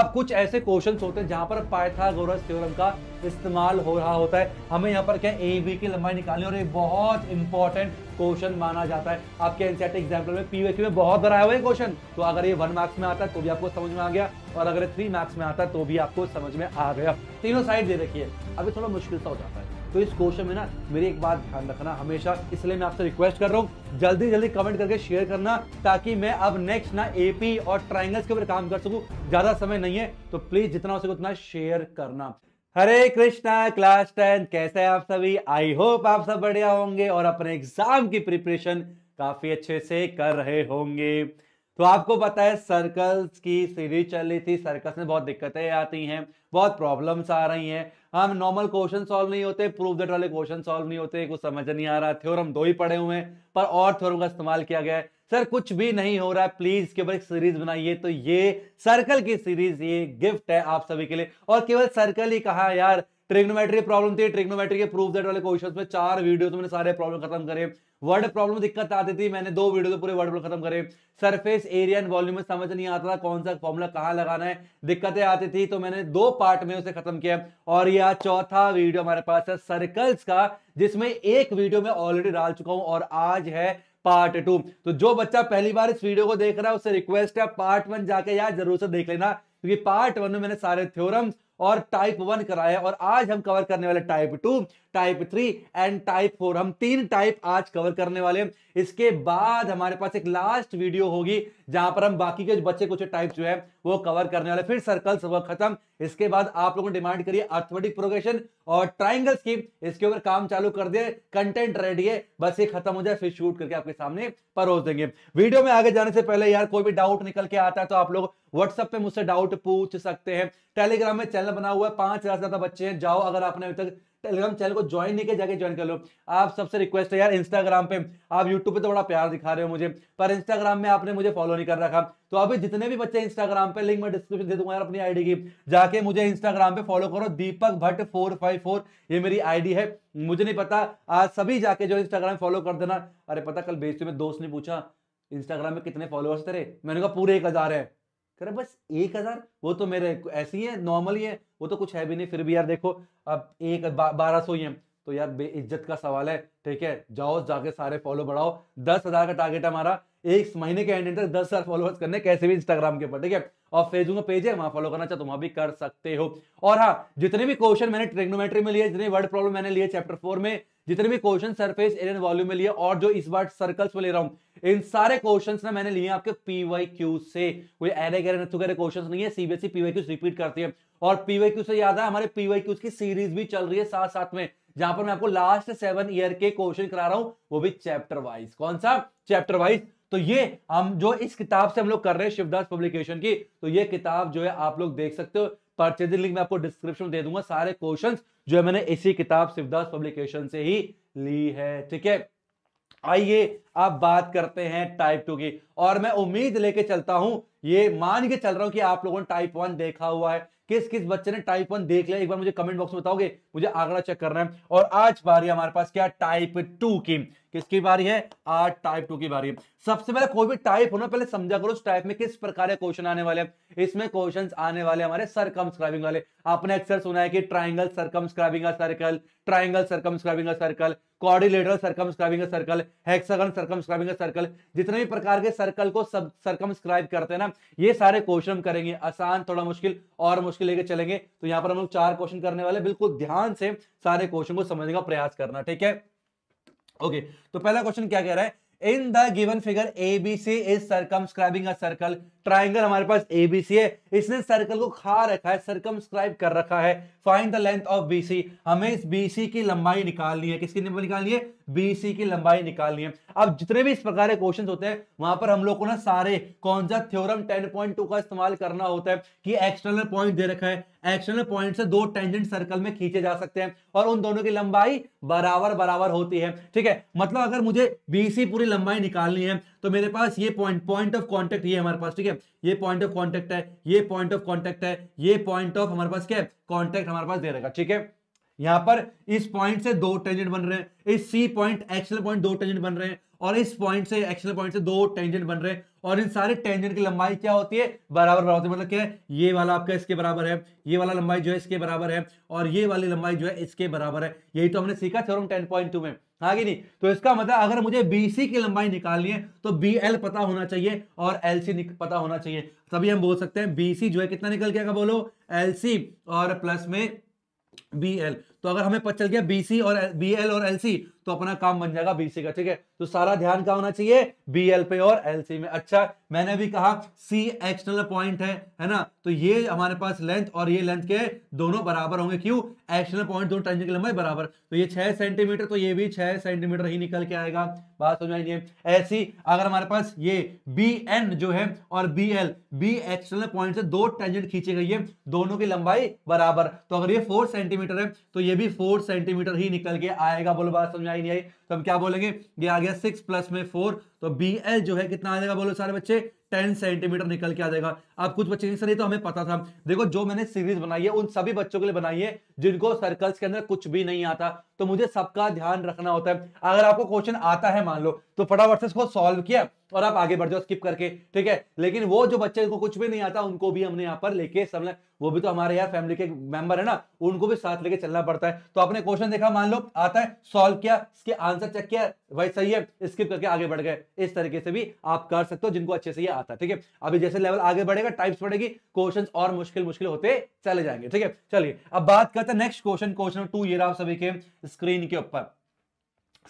अब कुछ ऐसे क्वेश्चन होते हैं जहां पर पाइथागोरस थ्योरम का इस्तेमाल हो रहा होता है हमें यहाँ पर क्या ए बी की लंबाई निकालनी और ये बहुत इंपॉर्टेंट क्वेश्चन माना जाता है आपके एनसीआर एग्जाम्पल में पीवे में बहुत बड़ा हुआ है क्वेश्चन तो अगर ये वन मार्क्स में आता है तो भी आपको समझ में आ गया और अगर थ्री मार्क्स में आता है तो भी आपको समझ में आ गया तीनों साइड दे रखिए अभी थोड़ा मुश्किल सा हो जाता है तो इस क्वेश्चन में ना मेरी एक बात ध्यान रखना हमेशा इसलिए मैं आपसे रिक्वेस्ट कर रहा हूँ जल्दी जल्दी कमेंट करके शेयर करना ताकि मैं अब नेक्स्ट ना एपी और ट्राइंगल्स के ऊपर काम कर सकू ज़्यादा समय नहीं है तो प्लीज़ जितना हो सके उतना शेयर करना हरे कृष्णा क्लास टेन कैसे हैं आप सभी आई होप आप सब बढ़िया होंगे और अपने एग्जाम की प्रिपरेशन काफी अच्छे से कर रहे होंगे तो आपको पता है सर्कल्स की सीरीज चल रही थी सर्कल्स में बहुत दिक्कतें आती हैं बहुत प्रॉब्लम्स आ रही हैं हम नॉर्मल क्वेश्चन सॉल्व नहीं होते प्रूफ डेट वाले क्वेश्चन सॉल्व नहीं होते कुछ समझ नहीं आ रहा थ्योरम दो ही पड़े हुए हैं पर और थ्योरम का इस्तेमाल किया गया है सर कुछ भी नहीं हो रहा है प्लीज केवल एक सीरीज बनाइए तो ये सर्कल की सीरीज ये गिफ्ट है आप सभी के लिए और केवल सर्कल ही कहा यार ट्रिग्नोमेट्री प्रॉब्लम थी ट्रिग्नोमेट्री के प्रूफ दैट वाले क्वेश्चन में चार वीडियो तो मैंने सारे प्रॉब्लम खत्म करे वर्ड प्रॉब्लम दिक्कत आती थी मैंने दो वीडियो तो पूरे वर्ड प्रॉब्लम खत्म करे सरफेस एरिया एंड वॉल्यूम में समझ नहीं आता था कौन सा फॉर्मूला कहाँ लगाना है दिक्कतें आती थी तो मैंने दो पार्ट में उसे खत्म किया और यह चौथा वीडियो हमारे पास है सर्कल्स का जिसमें एक वीडियो में ऑलरेडी डाल चुका हूं और आज है पार्ट टू तो जो बच्चा पहली बार इस वीडियो को देख रहा है उससे रिक्वेस्ट है पार्ट वन जाके यार जरूर से देख लेना क्योंकि पार्ट वन में मैंने सारे थ्योरम्स और टाइप वन कराया और आज हम कवर करने वाले type two type three and type four हम तीन टाइप आज कवर करने वाले इसके बाद हमारे पास एक लास्ट वीडियो होगी जहां पर हम बाकी के बच्चे कुछ टाइप जो है वो कवर करने वाले फिर सर्कल सब खत्म इसके बाद आप लोगों ने डिमांड करिए अर्थमेटिक प्रोग्रेशन और ट्राइंगल स्कीम इसके ऊपर काम चालू कर दिए कंटेंट रेडी है बस ये खत्म हो जाए फिर शूट करके आपके सामने परोस देंगे वीडियो में आगे जाने से पहले यार कोई भी डाउट निकल के आता है तो आप लोग व्हाट्सएप पे मुझसे डाउट पूछ सकते हैं टेलीग्राम में चैनल बना हुआ है पांच हजार से ज्यादा बच्चे हैं जाओ अगर आपने अभी तक टेलीग्राम चैनल को ज्वाइन नहीं किया जाके ज्वाइन कर लो आप सबसे रिक्वेस्ट है यार इंस्टाग्राम पे आप यूट्यूब पे तो बड़ा प्यार दिखा रहे हो मुझे पर इंस्टाग्राम में आपने मुझे फॉलो नहीं कर रखा तो अभी जितने भी बच्चे इंस्टाग्राम पे लिंक मैं डिस्क्रिप्शन दे दूंगा यार अपनी आईडी की जाके मुझे इंस्टाग्राम पे फॉलो करो Deepak Bhatt four five four ये मेरी आईडी है मुझे नहीं पता आज सभी जाके जो इंस्टाग्राम फॉलो कर देना अरे पता कल बेचते में दोस्त ने पूछा इंस्टाग्राम में कितने फॉलोअर्स तेरे मैंने कहा पूरे एक हजार है करे बस एक हजार वो तो मेरे ऐसे ही है नॉर्मल ही है वो तो कुछ है भी नहीं फिर भी यार देखो अब एक बारह सौ ही है तो यार बेइज्जत का सवाल है ठीक है जाओ जाके सारे फॉलो बढ़ाओ दस हजार का टारगेट है हमारा एक महीने के एंड तक दस हजार फॉलोअर्स करने कैसे भी इंस्टाग्राम के ऊपर ठीक है और फेसबुक में पेज है वहां फॉलो करना चाहते तो वहां भी कर सकते हो और हाँ जितने भी क्वेश्चन मैंने ट्रिग्नोमेट्री में लिए जितने वर्ड प्रॉब्लम मैंने लिए चैप्टर फोर में जितने भी क्वेश्चन सरफेस एरियन वॉल्यूम में लिए और जो इस बार सर्कल्स में ले रहा हूं इन सारे क्वेश्चन ना मैंने लिए आपके पीवाई क्यू से कोई एरे गहरे क्वेश्चन नहीं है सीबीएसई पीवाई क्यूज रिपीट करती है और पीवाई क्यू से याद है हमारे पीवाई क्यूज की सीरीज भी चल रही है साथ साथ में जहां पर मैं आपको लास्ट सेवन ईयर के क्वेश्चन करा रहा हूं वो भी चैप्टर वाइज कौन सा चैप्टर वाइज तो ये हम जो इस किताब से हम लोग कर रहे हैं शिवदास पब्लिकेशन की तो ये किताब जो है आप लोग देख सकते हो परचेजिंग लिंक मैं आपको डिस्क्रिप्शन दे दूंगा सारे क्वेश्चन जो है मैंने इसी किताब शिवदास पब्लिकेशन से ही ली है ठीक है आइए आप बात करते हैं टाइप टू की और मैं उम्मीद लेके चलता हूं ये मान के चल रहा हूं कि आप लोगों ने टाइप वन देखा हुआ है किस किस बच्चे ने टाइप वन देख लिया एक बार मुझे कमेंट बॉक्स में बताओगे मुझे आंकड़ा चेक करना है और आज बारी हमारे पास क्या टाइप टू की किसकी बारी है आठ टाइप टू की बारी है सबसे पहले कोई भी टाइप हो ना पहले समझा करो उस टाइप में किस प्रकार के क्वेश्चन आने वाले हैं इसमें क्वेश्चन आने वाले हमारे स्क्राइबिंग वाले आपने अक्सर सुना है कि triangle circumscribing circle triangle circumscribing circle circumscribing circle hexagon scribing circle जितने भी प्रकार के सर्कल को सब सरकम स्क्राइब करते हैं ना ये सारे क्वेश्चन करेंगे आसान थोड़ा मुश्किल और मुश्किल लेके चलेंगे तो यहाँ पर हम लोग चार क्वेश्चन करने वाले बिल्कुल ध्यान से सारे क्वेश्चन को समझने का प्रयास करना ठीक है ओके तो पहला क्वेश्चन क्या कह रहा है in the given figure A B C is circumscribing a circle triangle हमारे पास ए बी सी है इसने सर्कल को खा रखा है सर्कम कर रखा है find the length of C हमें इस सी की लंबाई निकालनी है किसकी निकालनी है बीसी की लंबाई निकालनी है अब जितने भी इस प्रकार के क्वेश्चन होते हैं वहां पर हम लोग को ना सारे कौन सा थ्योरम 10.2 का इस्तेमाल करना होता है कि एक्सटर्नल पॉइंट दे रखा है एक्सटर्नल पॉइंट से दो टेंजेंट सर्कल में खींचे जा सकते हैं और उन दोनों की लंबाई बराबर बराबर होती है ठीक है मतलब अगर मुझे बीसी पूरी लंबाई निकालनी है तो मेरे पास ये पॉइंट पॉइंट ऑफ कॉन्टेक्ट ये हमारे पास ठीक है ये पॉइंट ऑफ कॉन्टेक्ट है ये पॉइंट ऑफ कॉन्टेक्ट है ये पॉइंट ऑफ हमारे पास क्या है कॉन्टेक्ट हमारे पास दे रहेगा ठीक है यहां पर इस पॉइंट से दो टेंजेंट बन रहे हैं इस सी पॉइंट एक्सल पॉइंट दो टेंजेंट बन रहे हैं और इस पॉइंट से एक्शनल पॉइंट से दो टेंजेंट बन रहे हैं और इन सारे टेंजेंट की लंबाई क्या होती है बराबर बराबर मतलब क्या है ये वाला आपका इसके बराबर है ये वाला लंबाई जो है इसके बराबर है और ये वाली लंबाई जो है इसके बराबर है यही तो हमने सीखा थ्योरम टेन पॉइंट टू में आगे हाँ नहीं तो इसका मतलब अगर मुझे बीसी की लंबाई निकालनी है तो बी एल पता होना चाहिए और एल सी पता होना चाहिए तभी हम बोल सकते हैं बीसी जो है कितना निकल गया बोलो एल सी और प्लस में बी एल तो अगर हमें पता चल गया बी सी और बी एल और एल सी तो अपना काम बन जाएगा बीसी का ठीक है तो सारा ध्यान क्या होना चाहिए बी एल पे और एल सी में अच्छा मैंने भी कहा सी एक्सटर्नल पॉइंट है है ना तो ये हमारे पास लेंथ और ये लेंथ के दोनों बराबर होंगे क्यों एक्सटर्नल पॉइंट दोनों टेंजेंट की लंबाई बराबर तो ये छह सेंटीमीटर तो ये भी छह सेंटीमीटर ही निकल के आएगा बात समझ आएगी ऐसी अगर हमारे पास ये बी एन जो है और B L B external point से दो टेंजेंट खींचे गई है दोनों की लंबाई बराबर तो अगर ये फोर सेंटीमीटर है तो ये भी फोर सेंटीमीटर ही निकल के आएगा बोलो बात समझ आई नहीं आई तो हम क्या बोलेंगे ये आ गया सिक्स प्लस में फोर तो बी एल जो है कितना आ जाएगा बोलो सारे बच्चे टेन सेंटीमीटर निकल के आ जाएगा आप कुछ बच्चे सर ये तो हमें पता था देखो जो मैंने सीरीज बनाई है उन सभी बच्चों के लिए बनाई है जिनको सर्कल्स के अंदर कुछ भी नहीं आता तो मुझे सबका ध्यान रखना होता है अगर आपको क्वेश्चन आता है मान लो तो फटाफट से इसको सॉल्व किया और आप आगे बढ़ जाओ स्किप करके ठीक है लेकिन वो जो बच्चे को कुछ भी नहीं आता उनको भी हमने यहाँ पर लेके समझ वो भी तो हमारे यार फैमिली के मेंबर है ना उनको भी साथ लेके चलना पड़ता है तो आपने क्वेश्चन देखा मान लो आता है सॉल्व किया इसके आंसर चेक किया वही सही है स्किप करके आगे बढ़ गए इस तरीके से भी आप कर सकते हो जिनको अच्छे से ये आता है ठीक है अभी जैसे लेवल आगे बढ़ेगा टाइप्स बढ़ेगी क्वेश्चन और मुश्किल मुश्किल होते चले जाएंगे ठीक है चलिए अब बात करते हैं नेक्स्ट क्वेश्चन क्वेश्चन टू ये आप सभी के स्क्रीन के ऊपर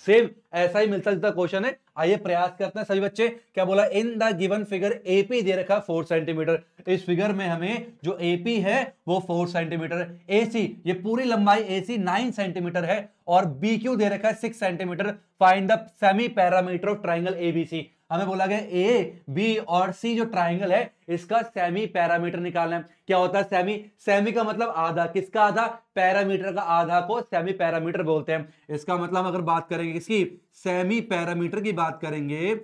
सेम ऐसा ही मिलता जुलता क्वेश्चन है आइए प्रयास करते हैं सभी बच्चे क्या बोला in the given figure AP दे रखा फोर सेंटीमीटर इस फिगर में हमें जो एपी है वो फोर सेंटीमीटर एसी ये पूरी लंबाई एसी नाइन सेंटीमीटर है और बी क्यू दे रखा है six centimetre find the semi parameter of triangle ABC हमें बोला गया ए बी और सी जो ट्राइंगल है इसका सेमी पैरामीटर निकालना है क्या होता है सेमी सेमी का मतलब आधा किसका आधा पैरामीटर का आधा को सेमी पैरामीटर बोलते हैं इसका मतलब अगर बात करेंगे किसकी सेमी पैरामीटर की बात करेंगे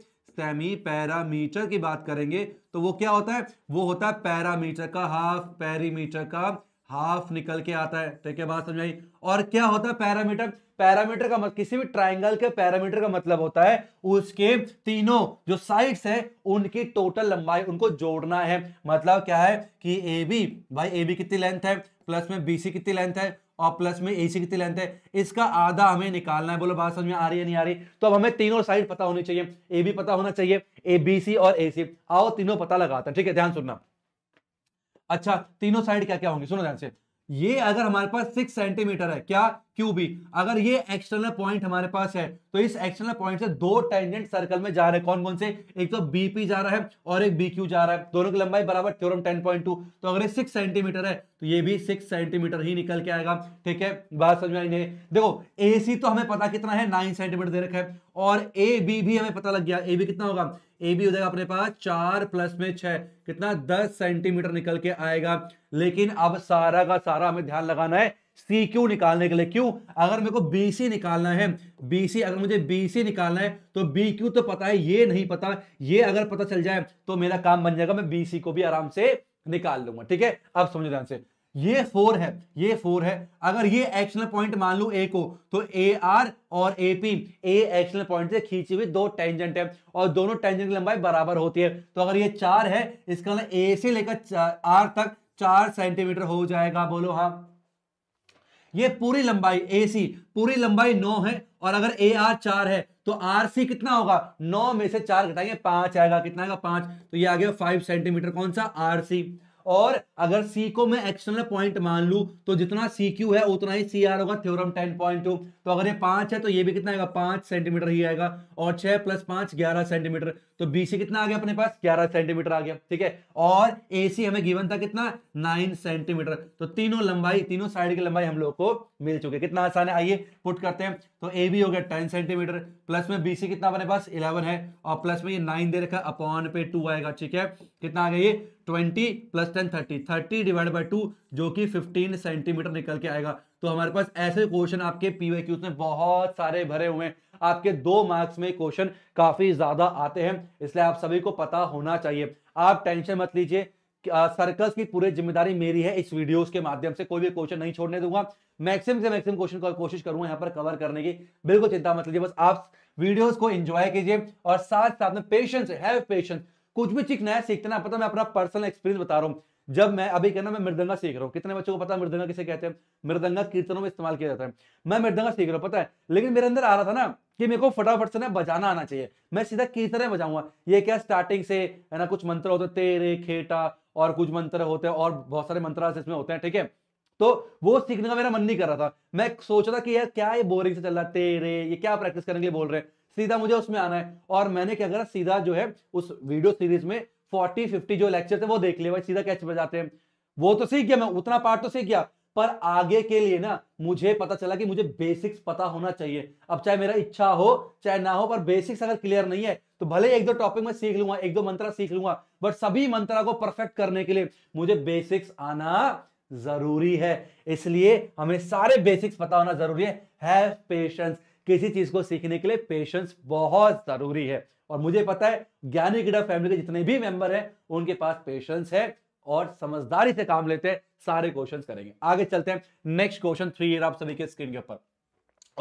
सेमी पैरामीटर की बात करेंगे तो वो क्या होता है वो होता है पैरामीटर का हाफ पैरीमीटर का हाफ निकल के आता है ठीक तो है बात समझ आई और क्या होता है पैरामीटर पैरामीटर का मतलब किसी भी ट्राइंगल के पैरामीटर का मतलब होता है उसके तीनों जो साइड्स हैं उनकी टोटल लंबाई उनको जोड़ना है मतलब क्या है कि ए बी भाई ए बी कितनी लेंथ है प्लस में बी सी कितनी लेंथ है और प्लस में ए सी कितनी लेंथ है इसका आधा हमें निकालना है बोलो बात समझ में आ रही है नहीं आ रही तो अब हमें तीनों साइड पता होनी चाहिए ए बी पता होना चाहिए ए बी सी और ए सी आओ तीनों पता लगाते हैं ठीक है ध्यान सुनना अच्छा तीनों साइड क्या क्या होंगी सुनो ध्यान से ये अगर हमारे पास सिक्स सेंटीमीटर है क्या क्यू बी अगर ये एक्सटर्नल पॉइंट हमारे पास है तो इस एक्सटर्नल पॉइंट से दो टेंजेंट सर्कल में जा रहे हैं कौन कौन से एक तो बीपी जा रहा है और एक बी जा रहा है दोनों की लंबाई बराबर थ्योरम 10.2 तो अगर ये सिक्स सेंटीमीटर है तो ये भी सिक्स सेंटीमीटर ही निकल के आएगा ठीक है बात समझ में आई नहीं देखो ए तो हमें पता कितना है नाइन सेंटीमीटर दे रखा है और ए बी भी हमें पता लग गया ए बी कितना होगा ए बी हो जाएगा अपने पास चार प्लस में छह कितना दस सेंटीमीटर निकल के आएगा लेकिन अब सारा का सारा हमें ध्यान लगाना है सी क्यू निकालने के लिए क्यों अगर मेरे को बी सी निकालना है बी सी अगर मुझे बी सी निकालना है तो बी क्यू तो पता है ये नहीं पता ये अगर पता चल जाए तो मेरा काम बन जाएगा मैं बी सी को भी आराम से निकाल लूंगा ठीक है अब समझो ध्यान से ये फोर है ये फोर है अगर ये एक्शनल पॉइंट मान लू ए को तो ए आर और ए पी ए एक्शनल पॉइंट से खींची हुई दो टेंजेंट है और दोनों टेंजेंट की लंबाई बराबर होती है तो अगर ये चार है इसका ए मतलब से लेकर आर तक चार सेंटीमीटर हो जाएगा बोलो हाँ ये पूरी लंबाई ए सी पूरी लंबाई नौ है और अगर ए आर चार है तो आर सी कितना होगा नौ में से चार घटाइए पांच आएगा कितना आएगा पांच तो ये आ गया फाइव सेंटीमीटर कौन सा आर सी और अगर C को मैं एक्सटर्नल पॉइंट मान लू तो जितना सी क्यू है उतना ही सी आर होगा थ्योरम टेन पॉइंट टू तो अगर ये पांच है तो ये भी कितना आएगा पांच सेंटीमीटर ही आएगा और छह प्लस पांच ग्यारह सेंटीमीटर तो बीसी कितना आ गया अपने पास ग्यारह सेंटीमीटर आ गया ठीक है और ए सी हमें गिवन था कितना नाइन सेंटीमीटर तो तीनों लंबाई तीनों साइड की लंबाई हम लोग को मिल चुके कितना आसान है आइए पुट करते हैं तो ए बी हो गया टेन सेंटीमीटर प्लस में बीसी कितना अपने पास इलेवन है और प्लस में ये नाइन दे रखा अपॉन पे टू आएगा ठीक है कितना आ गया ये twenty plus ten thirty thirty divide by two जो कि फिफ्टीन सेंटीमीटर निकल के आएगा तो हमारे पास ऐसे क्वेश्चन आपके पीवे क्यूज में बहुत सारे भरे हुए हैं आपके दो मार्क्स में क्वेश्चन काफी ज्यादा आते हैं इसलिए आप सभी को पता होना चाहिए आप टेंशन मत लीजिए सर्कल्स की पूरी जिम्मेदारी मेरी है इस वीडियोस के माध्यम से कोई भी क्वेश्चन नहीं छोड़ने दूंगा मैक्सिमम से मैक्सिमम क्वेश्चन का कोशिश करूंगा यहाँ पर कवर करने की बिल्कुल चिंता मत लीजिए बस आप वीडियोस को एंजॉय कीजिए और साथ साथ में पेशेंस हैव पेशेंस कुछ भी चीख नया सीखते ना पता मैं अपना पर्सनल एक्सपीरियंस बता रहा हूँ जब मैं अभी कहना मैं मृदंगा सीख रहा हूँ कितने बच्चों को पता है मृदंगा किसे कहते हैं मृदंगा कीर्तनों में इस्तेमाल किया जाता है मैं मृदंगा सीख रहा हूँ पता है लेकिन मेरे अंदर आ रहा था ना कि मेरे को फटाफट से ना बजाना आना चाहिए मैं सीधा कीर्तन बजाऊंगा ये क्या स्टार्टिंग से है ना कुछ मंत्र होते तेरे खेटा और कुछ मंत्र होते हैं और बहुत सारे मंत्र इसमें होते हैं ठीक है तो वो सीखने का मेरा मन नहीं कर रहा था मैं सोच रहा था कि यार क्या ये बोरिंग से चल रहा है तेरे ये क्या प्रैक्टिस करने के लिए बोल रहे हैं सीधा मुझे उसमें आना है और मैंने क्या करा सीधा जो है उस वीडियो सीरीज में फोर्टी फिफ्टी जो लेक्चर थे वो देख लिया भाई सीधा कैच पर जाते हैं वो तो सीख गया मैं उतना पार्ट तो सीख गया पर आगे के लिए ना मुझे पता चला कि मुझे बेसिक्स पता होना चाहिए अब चाहे मेरा इच्छा हो चाहे ना हो पर बेसिक्स अगर क्लियर नहीं है तो भले एक दो टॉपिक में सीख लूंगा एक दो मंत्रा सीख लूंगा बट सभी मंत्रा को परफेक्ट करने के लिए मुझे बेसिक्स आना जरूरी है इसलिए हमें सारे बेसिक्स पता होना जरूरी है हैव पेशेंस किसी चीज को सीखने के लिए पेशेंस बहुत जरूरी है और मुझे पता है ज्ञानी गिडा फैमिली के जितने भी मेंबर हैं उनके पास पेशेंस है और समझदारी से काम लेते हैं सारे क्वेश्चंस करेंगे आगे चलते हैं नेक्स्ट क्वेश्चन थ्री आप सभी के स्क्रीन के ऊपर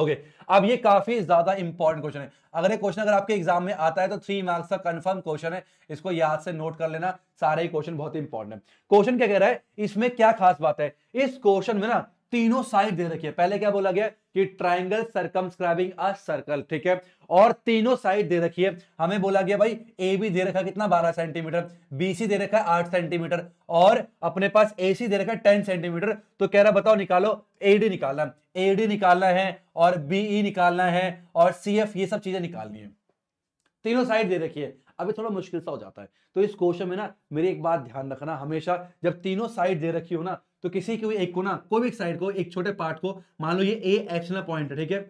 ओके अब ये काफी ज्यादा इंपॉर्टेंट क्वेश्चन है अगर ये क्वेश्चन अगर आपके एग्जाम में आता है तो थ्री मार्क्स का कंफर्म क्वेश्चन है इसको याद से नोट कर लेना सारे क्वेश्चन बहुत इंपॉर्टेंट है क्वेश्चन क्या कह रहा है इसमें क्या खास बात है इस क्वेश्चन में ना तीनों साइड दे रखी है पहले क्या बोला गया कि ट्राइंगल सर्कमस्क्राइबिंग अ सर्कल ठीक है और तीनों साइड दे रखी है हमें बोला गया भाई ए बी दे रखा कितना 12 सेंटीमीटर सी दे रखा है आठ सेंटीमीटर और अपने पास ए सी दे रखा है 10 सेंटीमीटर तो कह रहा बताओ निकालो एडी निकालना एडी निकालना है और बीई e निकालना है और सी एफ ये सब चीजें निकालनी है तीनों साइड दे रखी है अभी थोड़ा मुश्किल सा हो जाता है तो इस क्वेश्चन में ना मेरी एक बात ध्यान रखना हमेशा जब तीनों साइड दे रखी हो ना तो किसी की एक को ना कोई भी साइड को एक छोटे पार्ट को मान लो ये ए एक्सनल पॉइंट है ठीक है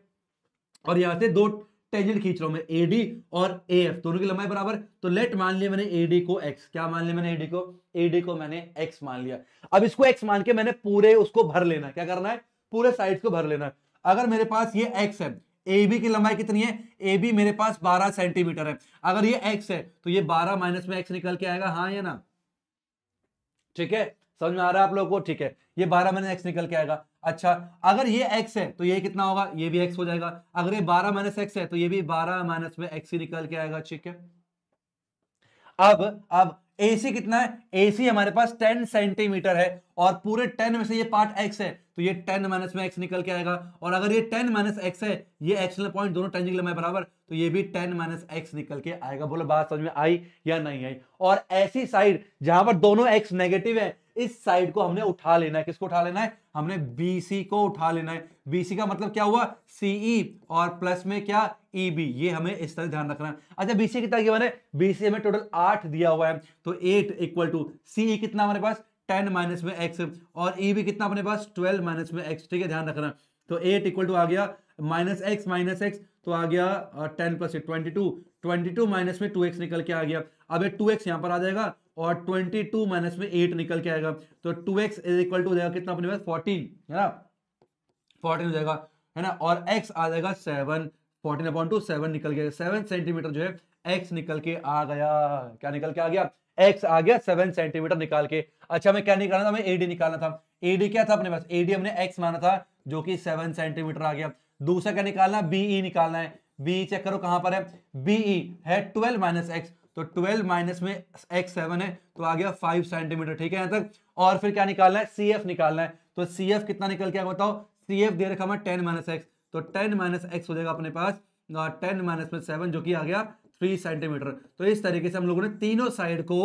और यहाँ से दो टेंजेंट खींच रहा हूं मैं एडी और ए एफ दोनों की लंबाई बराबर तो लेट मान लिया मैंने एडी को एक्स क्या मान लिया मैंने एडी को एडी को मैंने एक्स मान लिया अब इसको एक्स मान के मैंने पूरे उसको भर लेना क्या करना है पूरे साइड को भर लेना अगर मेरे पास ये एक्स है ए बी की लंबाई कितनी है ए बी मेरे पास बारह सेंटीमीटर है अगर ये एक्स है तो ये बारह माइनस में एक्स निकल के आएगा हाँ या ना ठीक है समझ में आ रहा है आप लोगों को ठीक है ये बारह माइनस एक्स निकल के आएगा अच्छा अगर ये एक्स है तो ये कितना होगा ये भी एक्स हो जाएगा अगर ये बारह माइनस एक्स है तो ये भी बारह माइनस में एक्स ही निकल के आएगा ठीक है अब अब एसी कितना है एसी हमारे पास 10 सेंटीमीटर है और पूरे 10 में से ये पार्ट एक्स है तो ये 10 माइनस में एक्स निकल के आएगा और अगर ये 10 माइनस एक्स है ये एक्सनल पॉइंट दोनों टेंजेंगल बराबर तो ये भी 10 माइनस एक्स निकल के आएगा बोलो बात समझ में आई या नहीं आई और ऐसी साइड जहां पर दोनों एक्स नेगेटिव है इस साइड को हमने उठा लेना है किसको उठा लेना है हमने BC को उठा लेना है BC का मतलब क्या हुआ CE और प्लस में क्या EB ये हमें इस तरह ध्यान रखना है अच्छा BC कितना गिवन है BC हमें टोटल आठ दिया हुआ है तो एट इक्वल टू सीई कितना हमारे पास टेन माइनस में एक्स और ई e बी कितना अपने पास ट्वेल्व माइनस में एक्स ठीक है ध्यान रखना तो एट इक्वल टू आ गया माइनस एक्स माइनस एक्स तो आ गया ten plus twenty two twenty two minus में टू एक्स निकल के आ गया अब ये टू एक्स यहाँ पर आ जाएगा और ट्वेंटी टू माइनस में एट निकल के आएगा तो two X is equal to हो जाएगा कितना अपने पास फोर्टीन है ना फोर्टीन हो जाएगा है ना और एक्स आ जाएगा सेवन फोर्टीन अपॉइंट टू सेवन निकल गया सेवन सेंटीमीटर जो है एक्स निकल के आ गया क्या निकल के आ गया एक्स आ गया सेवन सेंटीमीटर निकाल के अच्छा मैं क्या निकालना था हमें एडी निकालना था एडी क्या था अपने पास एडी हमने एक्स माना था जो कि सेवन सेंटीमीटर आ गया दूसरा क्या निकालना बीई e निकालना है बी चेक करो कहां पर है बीई e है ट्वेल्व माइनस एक्स तो ट्वेल्व माइनस में एक्स सेवन है तो आ गया फाइव सेंटीमीटर ठीक है यहां तक और फिर क्या निकालना है सी एफ निकालना है तो सी एफ कितना निकल के बताओ सी एफ दे रखा मैं टेन माइनस एक्स तो टेन माइनस एक्स हो जाएगा अपने पास टेन माइनस में सेवन जो कि आ गया थ्री सेंटीमीटर तो इस तरीके से हम लोगों ने तीनों साइड को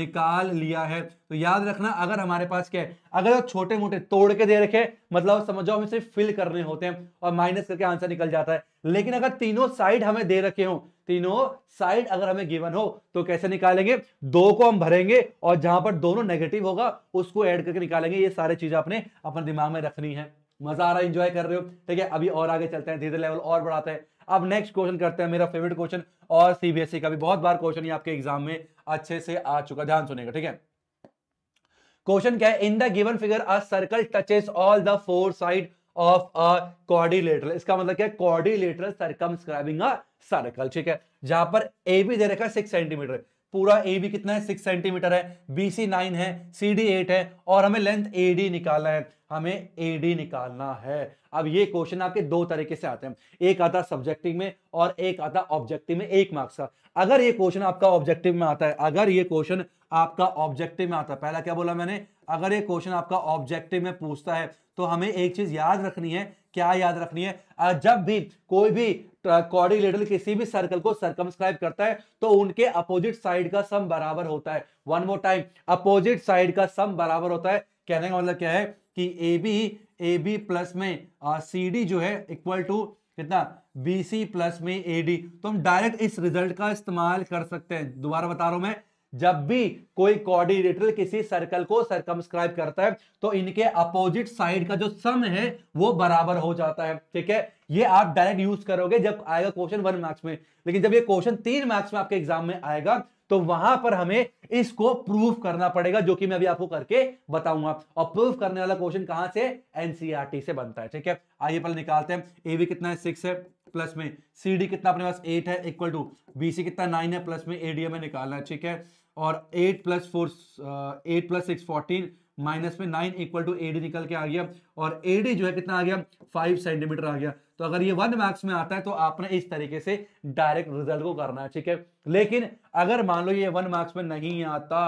निकाल लिया है तो याद रखना अगर हमारे पास क्या है अगर वो छोटे मोटे तोड़ के दे रखे मतलब समझो हमें सिर्फ फिल करने होते हैं और माइनस करके आंसर निकल जाता है लेकिन अगर तीनों साइड हमें दे रखे हो तीनों साइड अगर हमें गिवन हो तो कैसे निकालेंगे दो को हम भरेंगे और जहां पर दोनों नेगेटिव होगा उसको एड करके निकालेंगे ये सारी चीज आपने अपने दिमाग में रखनी है मजा आ रहा है इंजॉय कर रहे हो ठीक है अभी और आगे चलते हैं धीरे लेवल और बढ़ाते हैं अब नेक्स्ट क्वेश्चन करते हैं मेरा फेवरेट क्वेश्चन और सीबीएसई e का भी बहुत बार क्वेश्चन आपके एग्जाम में अच्छे से आ चुका ध्यान सुनेगा ठीक है क्वेश्चन क्या है in the given figure a circle touches all the four side of a quadrilateral इसका मतलब क्या है सर्कम सर्कमस्क्राइबिंग अ सर्कल ठीक है जहां पर ए भी दे रखा है सिक्स सेंटीमीटर पूरा ए बी कितना है सिक्स सेंटीमीटर है बी सी नाइन है सी डी एट है और हमें लेंथ ए डी निकालना है हमें ए डी निकालना है अब ये क्वेश्चन आपके दो तरीके से आते हैं एक आता सब्जेक्टिव में और एक आता ऑब्जेक्टिव में एक मार्क्स का अगर ये क्वेश्चन आपका ऑब्जेक्टिव में आता है अगर ये क्वेश्चन आपका ऑब्जेक्टिव में आता है पहला क्या बोला मैंने अगर ये क्वेश्चन आपका ऑब्जेक्टिव में पूछता है तो हमें एक चीज याद रखनी है क्या याद रखनी है जब भी कोई भी कॉर्डिलेटरल किसी भी सर्कल को सर्कमस्क्राइब करता है तो उनके अपोजिट साइड का सम बराबर होता है one more time opposite side का सम बराबर होता है कहने का मतलब क्या है कि A B A B plus में सी डी जो है इक्वल टू कितना बी सी प्लस में ए डी तो हम डायरेक्ट इस रिजल्ट का इस्तेमाल कर सकते हैं दोबारा बता रहा हूं मैं जब भी कोई कोऑर्डिनेटर किसी सर्कल को सर्कमस्क्राइब करता है तो इनके अपोजिट साइड का जो सम है वो बराबर हो जाता है ठीक है ये आप डायरेक्ट यूज करोगे जब आएगा क्वेश्चन वन मार्क्स में लेकिन जब ये क्वेश्चन तीन मार्क्स में आपके एग्जाम में आएगा तो वहां पर हमें इसको प्रूफ करना पड़ेगा जो कि मैं अभी आपको करके बताऊंगा और प्रूफ करने वाला क्वेश्चन कहां से एनसीआरटी e से बनता है ठीक है आइए पहले निकालते हैं एवी कितना है सिक्स है प्लस में सीडी कितना अपने पास एट है इक्वल टू बीसी कितना नाइन है प्लस में एडीएम में निकालना है ठीक है और eight plus four eight plus six fourteen minus में नाइन इक्वल टू एडी निकल के आ गया और एडी जो है कितना आ गया फाइव सेंटीमीटर आ गया तो अगर ये वन मार्क्स में आता है तो आपने इस तरीके से डायरेक्ट रिजल्ट को करना है ठीक है लेकिन अगर मान लो ये वन मार्क्स में नहीं आता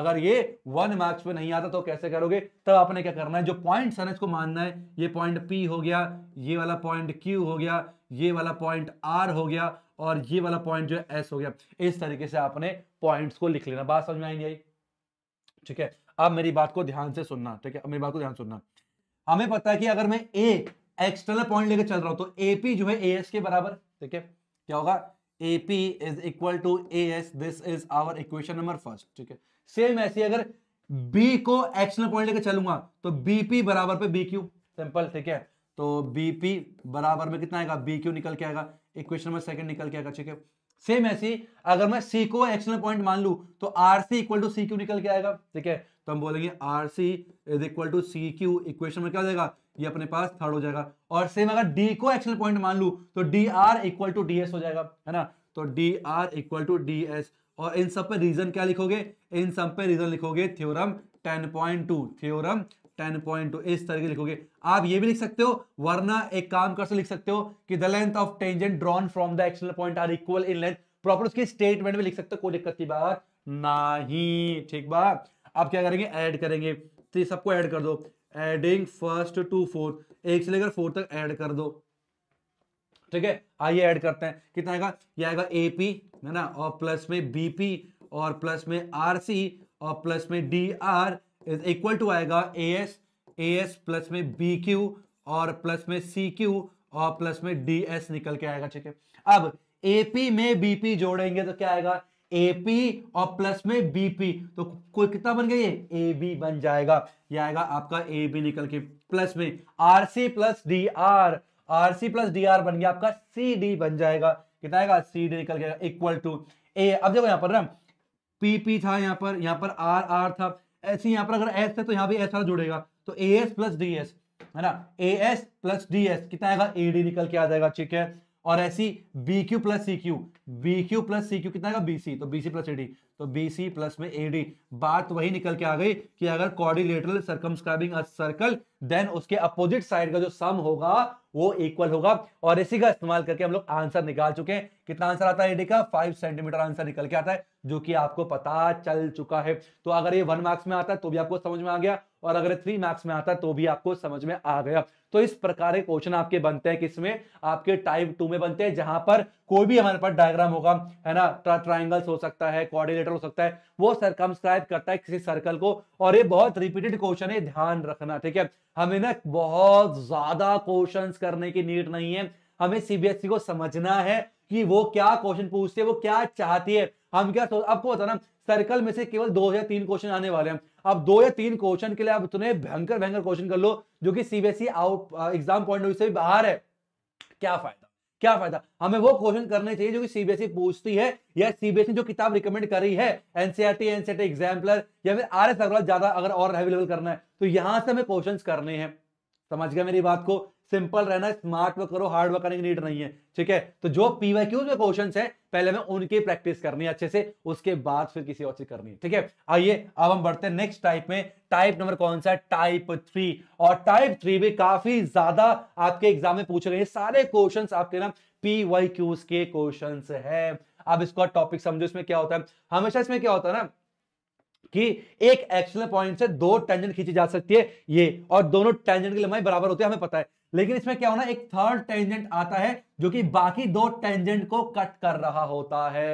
अगर ये वन मार्क्स में नहीं आता तो कैसे करोगे तब तो आपने क्या करना है जो पॉइंट है ना इसको मानना है ये पॉइंट पी हो गया ये वाला पॉइंट क्यू हो गया ये वाला पॉइंट आर हो गया और ये वाला पॉइंट जो है एस हो गया इस तरीके से आपने पॉइंट्स को लिख लेना बात समझ में आएंगे आई ठीक है अब मेरी बात को ध्यान से सुनना ठीक है अब मेरी बात को ध्यान सुनना हमें पता है कि अगर मैं एक एक्सटर्नल पॉइंट लेकर चल रहा हूं तो एपी जो है ए एस के बराबर ठीक है क्या होगा AP is equal to A S this is our equation number first ठीक है सेम ऐसे अगर बी को एक्सटर्नल पॉइंट लेकर चलूंगा तो बीपी बराबर पे बी क्यू सिंपल ठीक है तो बीपी बराबर में कितना आएगा बी क्यू निकल के आएगा इक्वेशन नंबर सेकंड निकल के आ चुके सेम ऐसी अगर मैं सी को एक्सटर्नल पॉइंट मान लू तो R C equal to C Q निकल के आएगा ठीक है तो हम बोलेंगे R C is equal to C Q equation में क्या जाएगा ये अपने पास थर्ड हो जाएगा और सेम अगर डी को एक्सटर्नल पॉइंट मान लू तो D R equal to D S हो जाएगा है ना तो D R equal to D S और इन सब पे रीजन क्या लिखोगे इन सब पे रीजन लिखोगे थ्योरम 10.2 थ्योरम टू इस तरह लिखोगे आप ये भी लिख सकते हो वरना एक काम कर से लिख सकते हो कि the length of tangent drawn from the external point are equal in length proper उसकी स्टेटमेंट में लिख सकते हो कोई दिक्कत की बात नहीं ठीक बात आप क्या करेंगे ऐड करेंगे तो ये सबको ऐड कर दो एडिंग फर्स्ट टू फोर एक से लेकर फोर तक ऐड कर दो ठीक है आइए ऐड करते हैं कितना आएगा ये आएगा ए पी है ना और प्लस में बी पी और प्लस में आर सी और प्लस में D R is equal to आएगा A S A S plus में बी क्यू और प्लस में सी क्यू और प्लस में डी एस निकल के आएगा ठीक है अब एपी में बीपी जोड़ेंगे तो क्या आएगा एपी और प्लस में बीपी तो कोई कितना बन गई ए बी बन जाएगा ये आएगा आपका ए बी निकल के प्लस में R C plus D R R C plus D R बन गया आपका सी डी बन जाएगा कितना आएगा सी डी निकल के इक्वल टू ए अब देखो यहां पर ना पी पी था यहां पर यहां पर आर आर था ऐसे यहाँ पर अगर एस है तो यहाँ भी एस वाला जुड़ेगा तो A S plus D S है ना A S plus D S कितना आएगा ए डी निकल के आ जाएगा ठीक है और ऐसी B Q plus C Q B Q plus C Q कितना का बी सी तो बी सी प्लस एडी तो बी सी प्लस में एडी बात वही निकल के आ गई कि अगर quadrilateral circumscribing a circle then उसके अपोजिट साइड का जो सम होगा वो इक्वल होगा और इसी का इस्तेमाल करके हम लोग आंसर निकाल चुके हैं कितना आंसर आता है एडी का फाइव सेंटीमीटर आंसर निकल के आता है जो कि आपको पता चल चुका है तो अगर ये वन मार्क्स में आता है तो भी आपको समझ में आ गया और अगर थ्री मार्क्स में आता तो भी आपको समझ में आ गया तो इस प्रकार के क्वेश्चन आपके बनते हैं किसमें आपके टाइप टू में बनते हैं जहां पर कोई भी हमारे पास डायग्राम होगा है ना ट्राइंगल ट्राइंगल्स हो सकता है कोऑर्डिनेटर हो सकता है वो सरकमस्क्राइब करता है किसी सर्कल को और ये बहुत रिपीटेड क्वेश्चन है ध्यान रखना ठीक है हमें ना बहुत ज्यादा क्वेश्चन करने की नीड नहीं है हमें सीबीएसई e को समझना है कि वो क्या क्वेश्चन पूछते है वो क्या चाहती है हम क्या सोच आपको बताना सर्कल में से केवल दो या तीन क्वेश्चन आने वाले हैं अब दो या तीन क्वेश्चन के लिए आप इतने भयंकर भयंकर क्वेश्चन कर लो जो कि CBSE out exam point of view से भी बाहर है क्या फायदा क्या फायदा हमें वो क्वेश्चन करने चाहिए जो कि सीबीएसई e पूछती है या सीबीएसई e जो किताब रिकमेंड करी है एनसीआरटी एनसीआरटी एग्जाम्पलर या फिर आर एस अग्रवाल ज्यादा अगर और अवेलेबल करना है तो यहां से हमें क्वेश्चन करने हैं समझ गया मेरी बात को सिंपल रहना स्मार्ट वर्क करो हार्ड वर्क करने की नीड नहीं है ठीक है तो जो पीवाई क्यूज में क्वेश्चन है पहले हमें उनकी प्रैक्टिस करनी है अच्छे से उसके बाद फिर किसी और चीज करनी है ठीक है आइए अब हम बढ़ते हैं नेक्स्ट टाइप में टाइप नंबर कौन सा टाइप थ्री और टाइप थ्री भी काफी ज्यादा आपके एग्जाम में पूछे गए सारे क्वेश्चन आपके ना पीवाई क्यूज के क्वेश्चन है अब इसको टॉपिक समझो इसमें क्या होता है हमेशा इसमें क्या होता है ना कि एक एक्सल पॉइंट से दो टेंजेंट खींची जा सकती है ये और दोनों टेंजेंट की लंबाई बराबर होती है हमें पता है लेकिन इसमें क्या होना एक थर्ड टेंजेंट आता है जो कि बाकी दो टेंजेंट को कट कर रहा होता है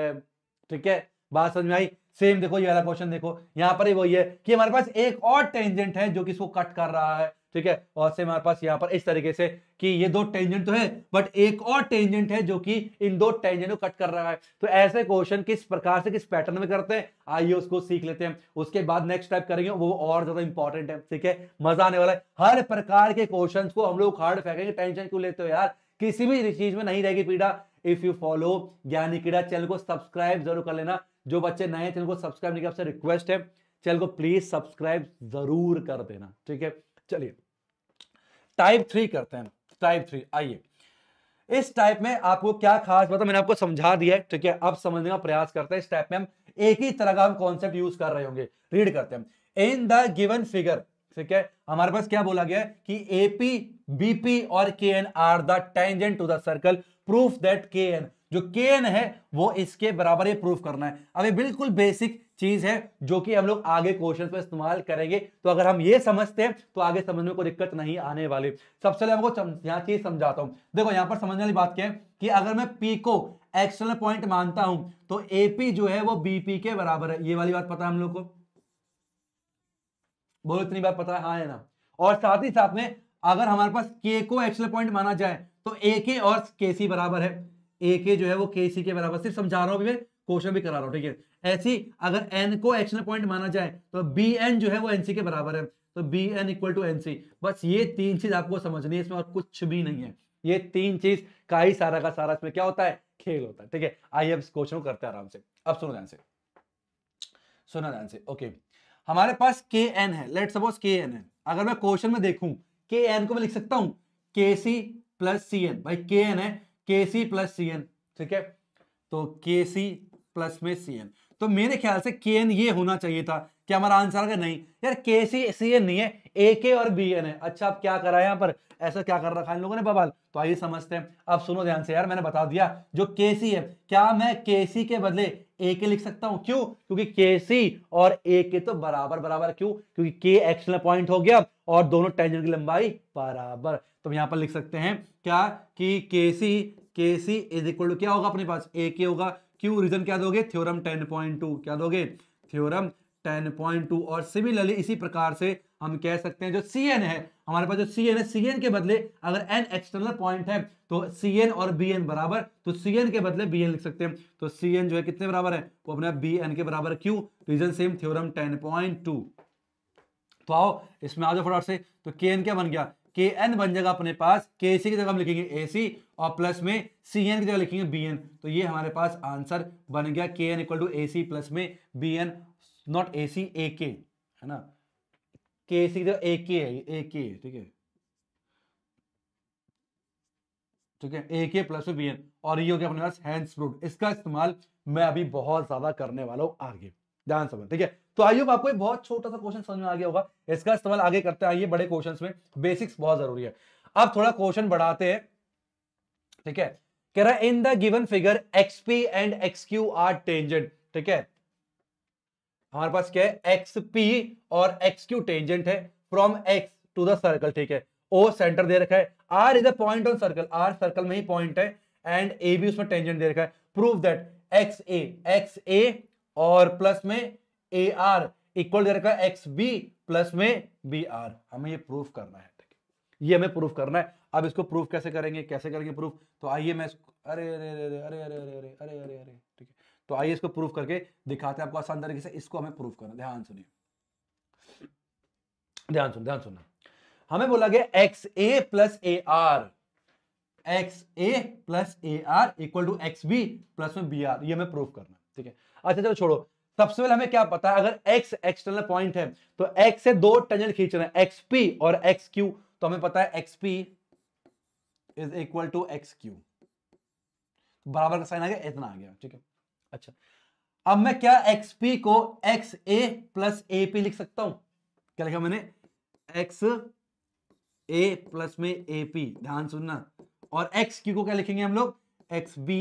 ठीक है बात समझ में आई सेम देखो ये वाला क्वेश्चन देखो यहां पर ही वही है कि हमारे पास एक और टेंजेंट है जो कि इसको कट कर रहा है ठीक है और से हमारे पास यहाँ पर इस तरीके से कि ये दो टेंजेंट तो है बट एक और टेंजेंट है जो कि इन दो टेंजेंट को कट कर रहा है तो ऐसे क्वेश्चन किस प्रकार से किस पैटर्न में करते हैं आइए उसको सीख लेते हैं उसके बाद नेक्स्ट टाइप करेंगे वो और ज्यादा इंपॉर्टेंट है ठीक है मजा आने वाला है हर प्रकार के क्वेश्चन को हम लोग हार्ड फेंकेंगे टेंशन क्यों लेते हो यार किसी भी चीज में नहीं रहेगी पीड़ा इफ यू फॉलो ज्ञानी क्रीड़ा चैनल को सब्सक्राइब जरूर कर लेना जो बच्चे नए चैनल को सब्सक्राइब नहीं किया आपसे रिक्वेस्ट है चैनल को प्लीज सब्सक्राइब जरूर कर देना ठीक है चलिए टाइप थ्री करते हैं टाइप थ्री आइए इस टाइप में आपको क्या खास मतलब मैंने आपको समझा दिया है ठीक है अब समझने का प्रयास करते हैं इस टाइप में हम एक ही तरह का हम कॉन्सेप्ट यूज कर रहे होंगे रीड करते हैं इन द गिवन फिगर ठीक है हमारे पास क्या बोला गया कि एपी बीपी और K N are the tangent to the circle proof that K N जो के एन है वो इसके बराबर ही प्रूफ करना है अब ये बिल्कुल बेसिक चीज है जो कि हम लोग आगे क्वेश्चन पर इस्तेमाल करेंगे तो अगर हम ये समझते हैं तो आगे समझने को दिक्कत नहीं आने वाली सबसे पहले आपको यहाँ चीज समझाता हूँ देखो यहाँ पर समझने वाली बात क्या है कि अगर मैं पी को एक्सटर्नल पॉइंट मानता हूं तो एपी जो है वो बीपी के बराबर है ये वाली बात पता है हम लोग को बोलो इतनी बात पता है हाँ है ना और साथ ही साथ में अगर हमारे पास के को एक्सटर्नल पॉइंट माना जाए तो ए के और के सी बराबर है ए के जो है वो के सी के बराबर सिर्फ समझा रहा हूं क्वेश्चन भी करा रहा हूँ ठीक है ऐसी अगर एन को एक्शन पॉइंट माना जाए तो बी एन जो है वो एनसी के बराबर है तो B N equal to NC बस ये तीन चीज आपको समझनी है इसमें और कुछ भी नहीं है ये तीन चीज का ही सारा का सारा इसमें क्या होता है खेल होता है ठीक है आइए अब इस क्वेश्चन को करते हैं आराम से अब सुनो ध्यान से सुनो ध्यान से ओके हमारे पास के एन है लेट सपोज के एन है अगर मैं क्वेश्चन में देखूं के एन को मैं लिख सकता हूं के सी प्लस सी एन भाई के एन है के सी प्लस सी एन ठीक है तो के सी प्लस में सी एन तो मेरे ख्याल से के एन ये होना चाहिए था क्या हमारा आंसर आ गया नहीं यार के सी सी एन नहीं है ए के और बी एन है अच्छा आप क्या करा है यहाँ पर ऐसा क्या कर रखा है इन लोगों ने बवाल तो आइए समझते हैं अब सुनो ध्यान से यार मैंने बता दिया जो के सी है क्या मैं के सी के बदले ए के लिख सकता हूं क्यों क्योंकि के सी और ए के तो बराबर बराबर क्यों क्योंकि के एक्सनल पॉइंट हो गया और दोनों टेंजेंट की लंबाई बराबर तो यहां पर लिख सकते हैं क्या कि के सी के सी इज इक्वल टू क्या होगा अपने पास ए के होगा क्यों रीजन क्या दोगे थ्योरम 10.2 क्या दोगे थ्योरम 10.2 और सिमिलरली इसी प्रकार से हम कह सकते हैं जो सी एन है हमारे पास जो सी एन है सी एन के बदले अगर एन एक्सटर्नल पॉइंट है तो सी एन और बी एन बराबर तो सी एन के बदले बी एन लिख सकते हैं तो सी एन जो है कितने बराबर है वो अपना बी एन के बराबर क्यों reason same theorem ten point two तो आओ इसमें आ जाओ फटाफट से तो के एन क्या बन गया के एन बन जाएगा अपने पास के सी की जगह हम लिखेंगे ए सी और प्लस में सी एन की जगह लिखेंगे बी एन तो ये हमारे पास आंसर बन गया के N equal to A C plus में B N not A C A K है ना के सी की जगह ए के है ए के ठीक है ठीक है ए के प्लस में बी एन और ये हो गया अपने पास हैंड्स इसका इस्तेमाल मैं अभी बहुत ज्यादा करने वाला हूं आगे ध्यान से ठीक है तो आयुब आपको ये बहुत छोटा सा क्वेश्चन समझ में आ गया होगा इसका इस्तेमाल आगे करते हैं आइए बड़े क्वेश्चन में बेसिक्स बहुत जरूरी है अब थोड़ा क्वेश्चन बढ़ाते हैं ठीक है कह रहा है in the given figure XP and X Q are tangent ठीक है हमारे पास क्या है एक्सपी और एक्स क्यू टेंजेंट है from X to the circle ठीक है ओ सेंटर दे रखा है R is a point on circle R circle में ही पॉइंट है एंड ए भी उसमें टेंजेंट दे रखा है prove that X A X A और प्लस में ए आर इक्वल दे रखा है एक्स बी प्लस में बी आर हमें ये प्रूफ करना है ये हमें प्रूफ करना है अब इसको प्रूफ कैसे करेंगे कैसे करेंगे प्रूफ तो आइए मैं अरे अरे अरे अरे अरे अरे अरे अरे अरे अरे ठीक है तो आइए इसको प्रूफ करके दिखाते हैं आपको आसान तरीके से इसको हमें प्रूफ करना ध्यान सुनिए ध्यान सुन ध्यान सुनना हमें बोला गया X A plus A R X A plus A R equal to X B plus में बी आर ये हमें प्रूफ करना ठीक है अच्छा चलो छोड़ो सबसे पहले हमें क्या पता है अगर x एक्सटर्नल पॉइंट है तो x से दो टेंजेंट खींच रहे हैं xp और xq तो हमें पता है xp is equal to xq बराबर का साइन आ गया इतना आ गया ठीक है अच्छा अब मैं क्या xp को xa A plus A P लिख सकता हूं क्या लिखा मैंने x a प्लस में ap ध्यान सुनना और xq को क्या लिखेंगे हम लोग xb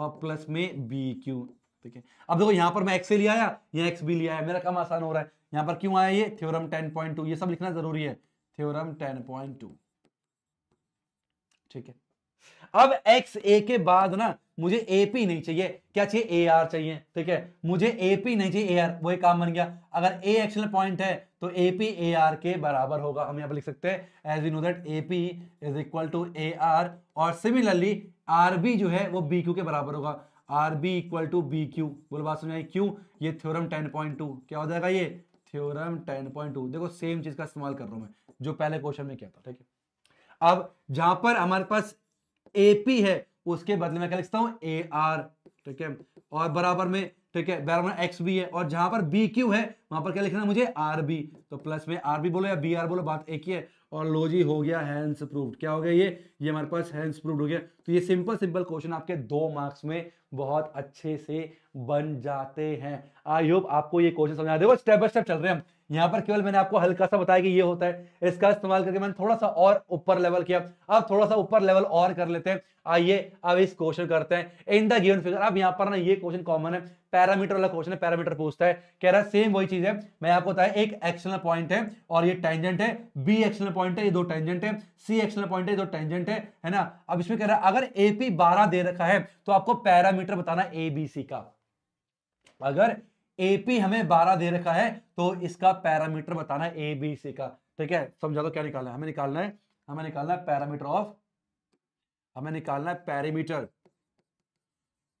और प्लस में bq ठीक है अब देखो यहां पर मैं एक्स ए लिया आया या एक्स बी लिया है मेरा काम आसान हो रहा है यहां पर क्यों आया ये थ्योरम टेन पॉइंट टू ये सब लिखना जरूरी है थ्योरम टेन पॉइंट टू ठीक है अब एक्स ए के बाद ना मुझे एपी नहीं चाहिए क्या चाहिए ए आर चाहिए ठीक है मुझे एपी नहीं चाहिए ए आर वही काम बन गया अगर ए एक्शनल पॉइंट है तो एपी ए आर के बराबर होगा हम यहां पर लिख सकते हैं as you know that AP is equal to A R और सिमिलरली आर बी जो है वो बी क्यू के बराबर होगा R B equal to B Q बोलो बात समझ आई क्यू ये थ्योरम टेन पॉइंट टू क्या हो जाएगा ये थ्योरम टेन पॉइंट टू देखो सेम चीज का इस्तेमाल कर रहा हूं मैं जो पहले क्वेश्चन में किया था ठीक है अब जहां पर हमारे पास एपी है उसके बदले में क्या लिखता हूं ए आर ठीक है और बराबर में ठीक है बराबर एक्स भी है और जहां पर बी क्यू है वहां पर क्या लिखना है मुझे आर बी तो प्लस में आर बी बोलो या बी आर बोलो बात एक ही है और लो जी हो गया हैंड्स प्रूव्ड क्या हो गया ये ये हमारे पास हैंड्स प्रूव्ड हो गया तो ये सिंपल सिंपल क्वेश्चन आपके दो मार्क्स में बहुत अच्छे से बन जाते हैं आई होप आपको ये क्वेश्चन समझा देखो स्टेप बाय स्टेप चल रहे हैं हम यहाँ पर केवल मैंने आपको हल्का सा बताया कि ये होता है इसका इस्तेमाल करके मैंने थोड़ा सा और ऊपर लेवल किया अब थोड़ा सा ऊपर लेवल और कर लेते हैं आइए अब इस क्वेश्चन करते हैं इन द गिवन फिगर अब यहाँ पर ना ये क्वेश्चन कॉमन है पैरामीटर वाला क्वेश्चन है पैरामीटर पूछता है कह रहा है सेम वही चीज है मैं आपको बताया एक एक्सटर्नल पॉइंट है और ये टेंजेंट है बी एक्सटर्नल पॉइंट है ये दो टेंजेंट है सी एक्सटर्नल पॉइंट है दो टेंजेंट है है ना अब इसमें कह रहा है अगर एपी बारह दे रखा है तो आपको पैरामीटर बताना एबीसी का अगर एपी हमें 12 दे रखा है तो इसका पैरामीटर बताना है ए बी सी का ठीक है समझा दो तो क्या निकालना है हमें निकालना है हमें निकालना है पैरामीटर ऑफ हमें निकालना है पैरामीटर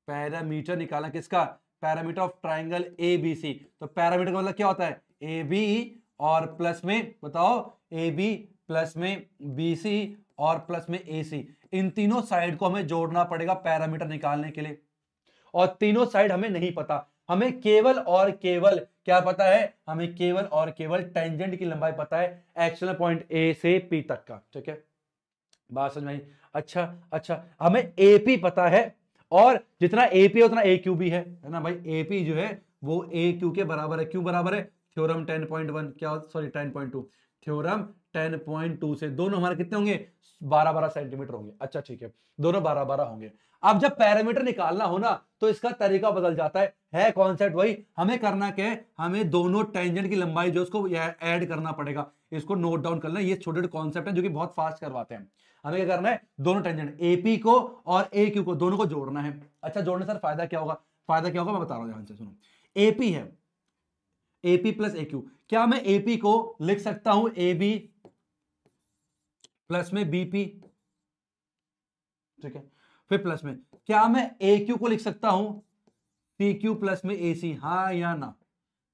पैरामीटर निकालना किसका parameter of triangle A B C तो पैरामीटर का मतलब क्या होता है ए बी और प्लस में बताओ ए बी प्लस में बी सी और प्लस में ए सी इन तीनों साइड को हमें जोड़ना पड़ेगा पैरामीटर निकालने के लिए और तीनों साइड हमें नहीं पता हमें केवल और केवल क्या पता है हमें केवल और केवल टेंजेंट की लंबाई पता है एक्सटर्नल पॉइंट ए से पी तक का ठीक है बात समझ में अच्छा अच्छा हमें एपी पता है और जितना एपी है उतना ए क्यू भी है ना भाई एपी जो है वो ए क्यू के बराबर है क्यों बराबर है थ्योरम टेन पॉइंट वन क्या sorry ten point two theorem ten point two से दोनों हमारे कितने होंगे बारह बारह सेंटीमीटर होंगे अच्छा ठीक है दोनों बारह बारह होंगे अब जब पैरामीटर निकालना हो ना तो इसका तरीका बदल जाता है है कॉन्सेप्ट वही हमें करना क्या है हमें दोनों टेंजेंट की लंबाई जो उसको ऐड करना पड़ेगा इसको नोट डाउन करना है ये छोटे छोटे कॉन्सेप्ट है जो कि बहुत फास्ट करवाते हैं हमें क्या करना है दोनों टेंजेंट एपी को और ए क्यू को दोनों को जोड़ना है अच्छा जोड़ने सर फायदा क्या होगा फायदा क्या होगा मैं बता रहा हूँ ध्यान से सुनो एपी है एपी प्लस ए क्यू क्या मैं एपी को लिख सकता हूं ए बी प्लस में बीपी ठीक है फिर प्लस में क्या मैं ए क्यू को लिख सकता हूं सी क्यू प्लस में ए सी हाँ या ना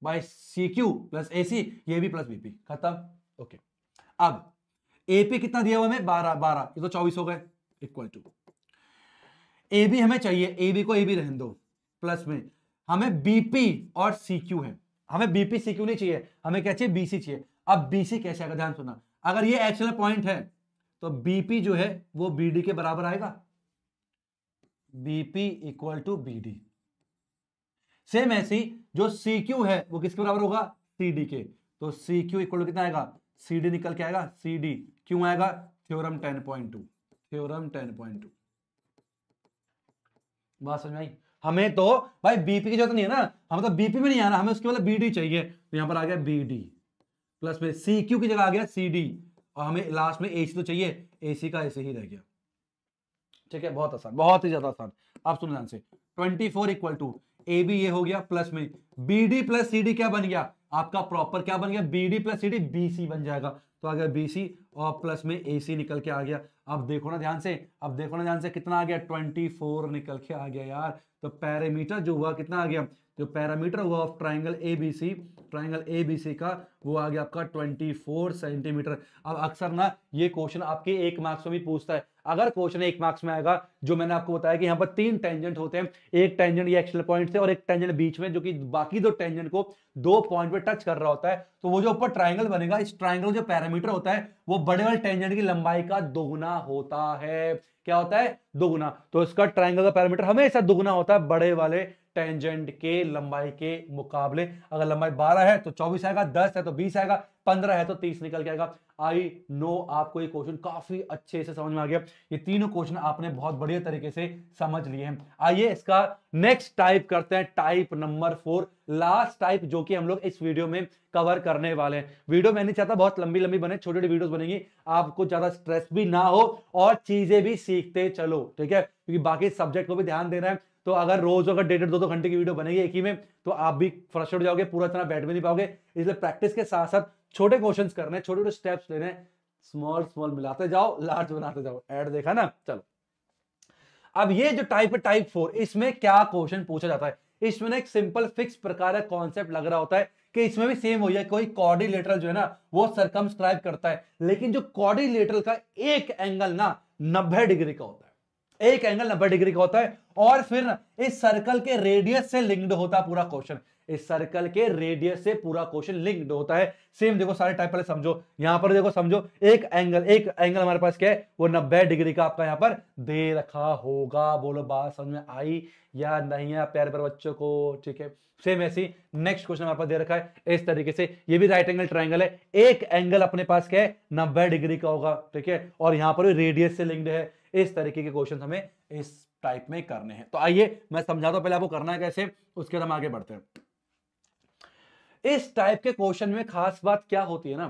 by C Q plus A C ये भी प्लस बीपी खत्म ओके अब एपी कितना दिया हुआ हमें बारह बारह ये तो चौबीस हो गए इक्वल टू ए बी हमें चाहिए ए बी को ए बी रहने दो प्लस में हमें बीपी और सी क्यू है हमें बीपी सी क्यू नहीं चाहिए हमें क्या चाहिए बीसी चाहिए अब बीसी कैसे आएगा ध्यान सुना अगर ये एक्चुअल पॉइंट है तो बीपी जो है वो बीडी के बराबर आएगा BP equal to BD same ऐसी जो क्यू है वो किसके बराबर होगा डी के तो क्यू इक्वल टू कितना आएगा डी निकल के आएगा डी क्यों आएगा theorem ten point two theorem ten point two बात समझ आई हमें तो भाई बीपी की जरूरत नहीं है ना हमें तो बीपी में नहीं आना हमें उसके मतलब बीडी चाहिए तो यहां पर आ गया बीडी प्लस में क्यू की जगह आ गया डी और हमें लास्ट में ए तो चाहिए ए का ऐसे ही रह गया ठीक है बहुत आसान बहुत ही ज्यादा आसान आप सुन ध्यान से twenty four equal to A B ये हो गया प्लस में B D plus C D क्या बन गया आपका प्रॉपर क्या बन गया B D plus C D B C बन जाएगा तो आ गया बी सी और प्लस में ए सी निकल के आ गया अब देखो ना ध्यान से अब देखो ना ध्यान से कितना आ गया ट्वेंटी फोर निकल के आ गया यार तो पैरामीटर जो हुआ कितना आ गया जो पैरामीटर हुआ of triangle A B C triangle A B C का वो आ गया आपका 24 सेंटीमीटर अब अक्सर ना ये क्वेश्चन आपके एक मार्क्स में भी पूछता है अगर क्वेश्चन एक मार्क्स में आएगा जो मैंने आपको बताया कि यहाँ पर तीन टेंजेंट होते हैं एक टेंजेंट ये एक्सल पॉइंट से और एक टेंजेंट बीच में जो कि बाकी दो टेंजेंट को दो पॉइंट पे टच कर रहा होता है तो वो जो ऊपर ट्राइंगल बनेगा इस ट्राइंगल जो पैरामीटर होता है वो बड़े बड़े टेंजेंट की लंबाई का दोगुना होता है क्या होता है दोगुना तो इसका ट्राइंगल का पैरामीटर हमेशा दोगुना होता है बड़े वाले टेंजेंट के लंबाई के मुकाबले अगर लंबाई 12 है तो 24 आएगा 10 है तो 20 आएगा 15 है तो 30 निकल के आएगा आई नो आपको ये क्वेश्चन काफी अच्छे से समझ में आ गया ये तीनों क्वेश्चन आपने बहुत बढ़िया तरीके से समझ लिए हैं आइए इसका नेक्स्ट टाइप करते हैं type number four last type जो कि हम लोग इस वीडियो में कवर करने वाले हैं वीडियो मैं नहीं चाहता बहुत लंबी लंबी बने छोटी छोटी वीडियो बनेंगी आपको ज्यादा स्ट्रेस भी ना हो और चीजें भी सीखते चलो ठीक है क्योंकि बाकी सब्जेक्ट को भी ध्यान देना है तो अगर रोज अगर डेढ़ डेढ़ दो दो घंटे की वीडियो बनेगी एक ही में तो आप भी फ्रश हो जाओगे पूरा इतना बैठ भी नहीं पाओगे इसलिए प्रैक्टिस के साथ साथ छोटे क्वेश्चन करने छोटे छोटे स्टेप्स लेने स्मॉल स्मॉल मिलाते जाओ लार्ज बनाते जाओ एड देखा ना चलो अब ये जो टाइप है टाइप फोर इसमें क्या क्वेश्चन पूछा जाता है इसमें एक सिंपल फिक्स प्रकार का कॉन्सेप्ट लग रहा होता है कि इसमें भी सेम हो जाए कोई कॉर्डिलेटरल जो है ना वो सरकमस्क्राइब करता है लेकिन जो कॉर्डिलेटरल का एक एंगल ना नब्बे डिग्री का होता है एक एंगल नब्बे डिग्री का होता है और फिर इस सर्कल के रेडियस से लिंक्ड होता पूरा क्वेश्चन इस सर्कल के रेडियस से पूरा क्वेश्चन लिंक्ड होता है सेम देखो सारे टाइप पहले समझो यहां पर देखो समझो एक एंगल एक एंगल हमारे पास क्या है वो नब्बे डिग्री का आपका यहां पर दे रखा होगा बोलो बात समझ में आई या नहीं है प्यार पर बच्चों को ठीक है सेम ऐसी नेक्स्ट क्वेश्चन हमारे पास दे रखा है इस तरीके से ये भी राइट एंगल ट्राइंगल है एक एंगल अपने पास क्या है नब्बे डिग्री का होगा ठीक है और यहां पर भी रेडियस से लिंक्ड है इस तरीके के क्वेश्चन हमें इस टाइप में करने हैं तो आइए मैं समझाता हूं पहले आपको करना है कैसे उसके बाद हम आगे बढ़ते हैं इस टाइप के क्वेश्चन में खास बात क्या होती है ना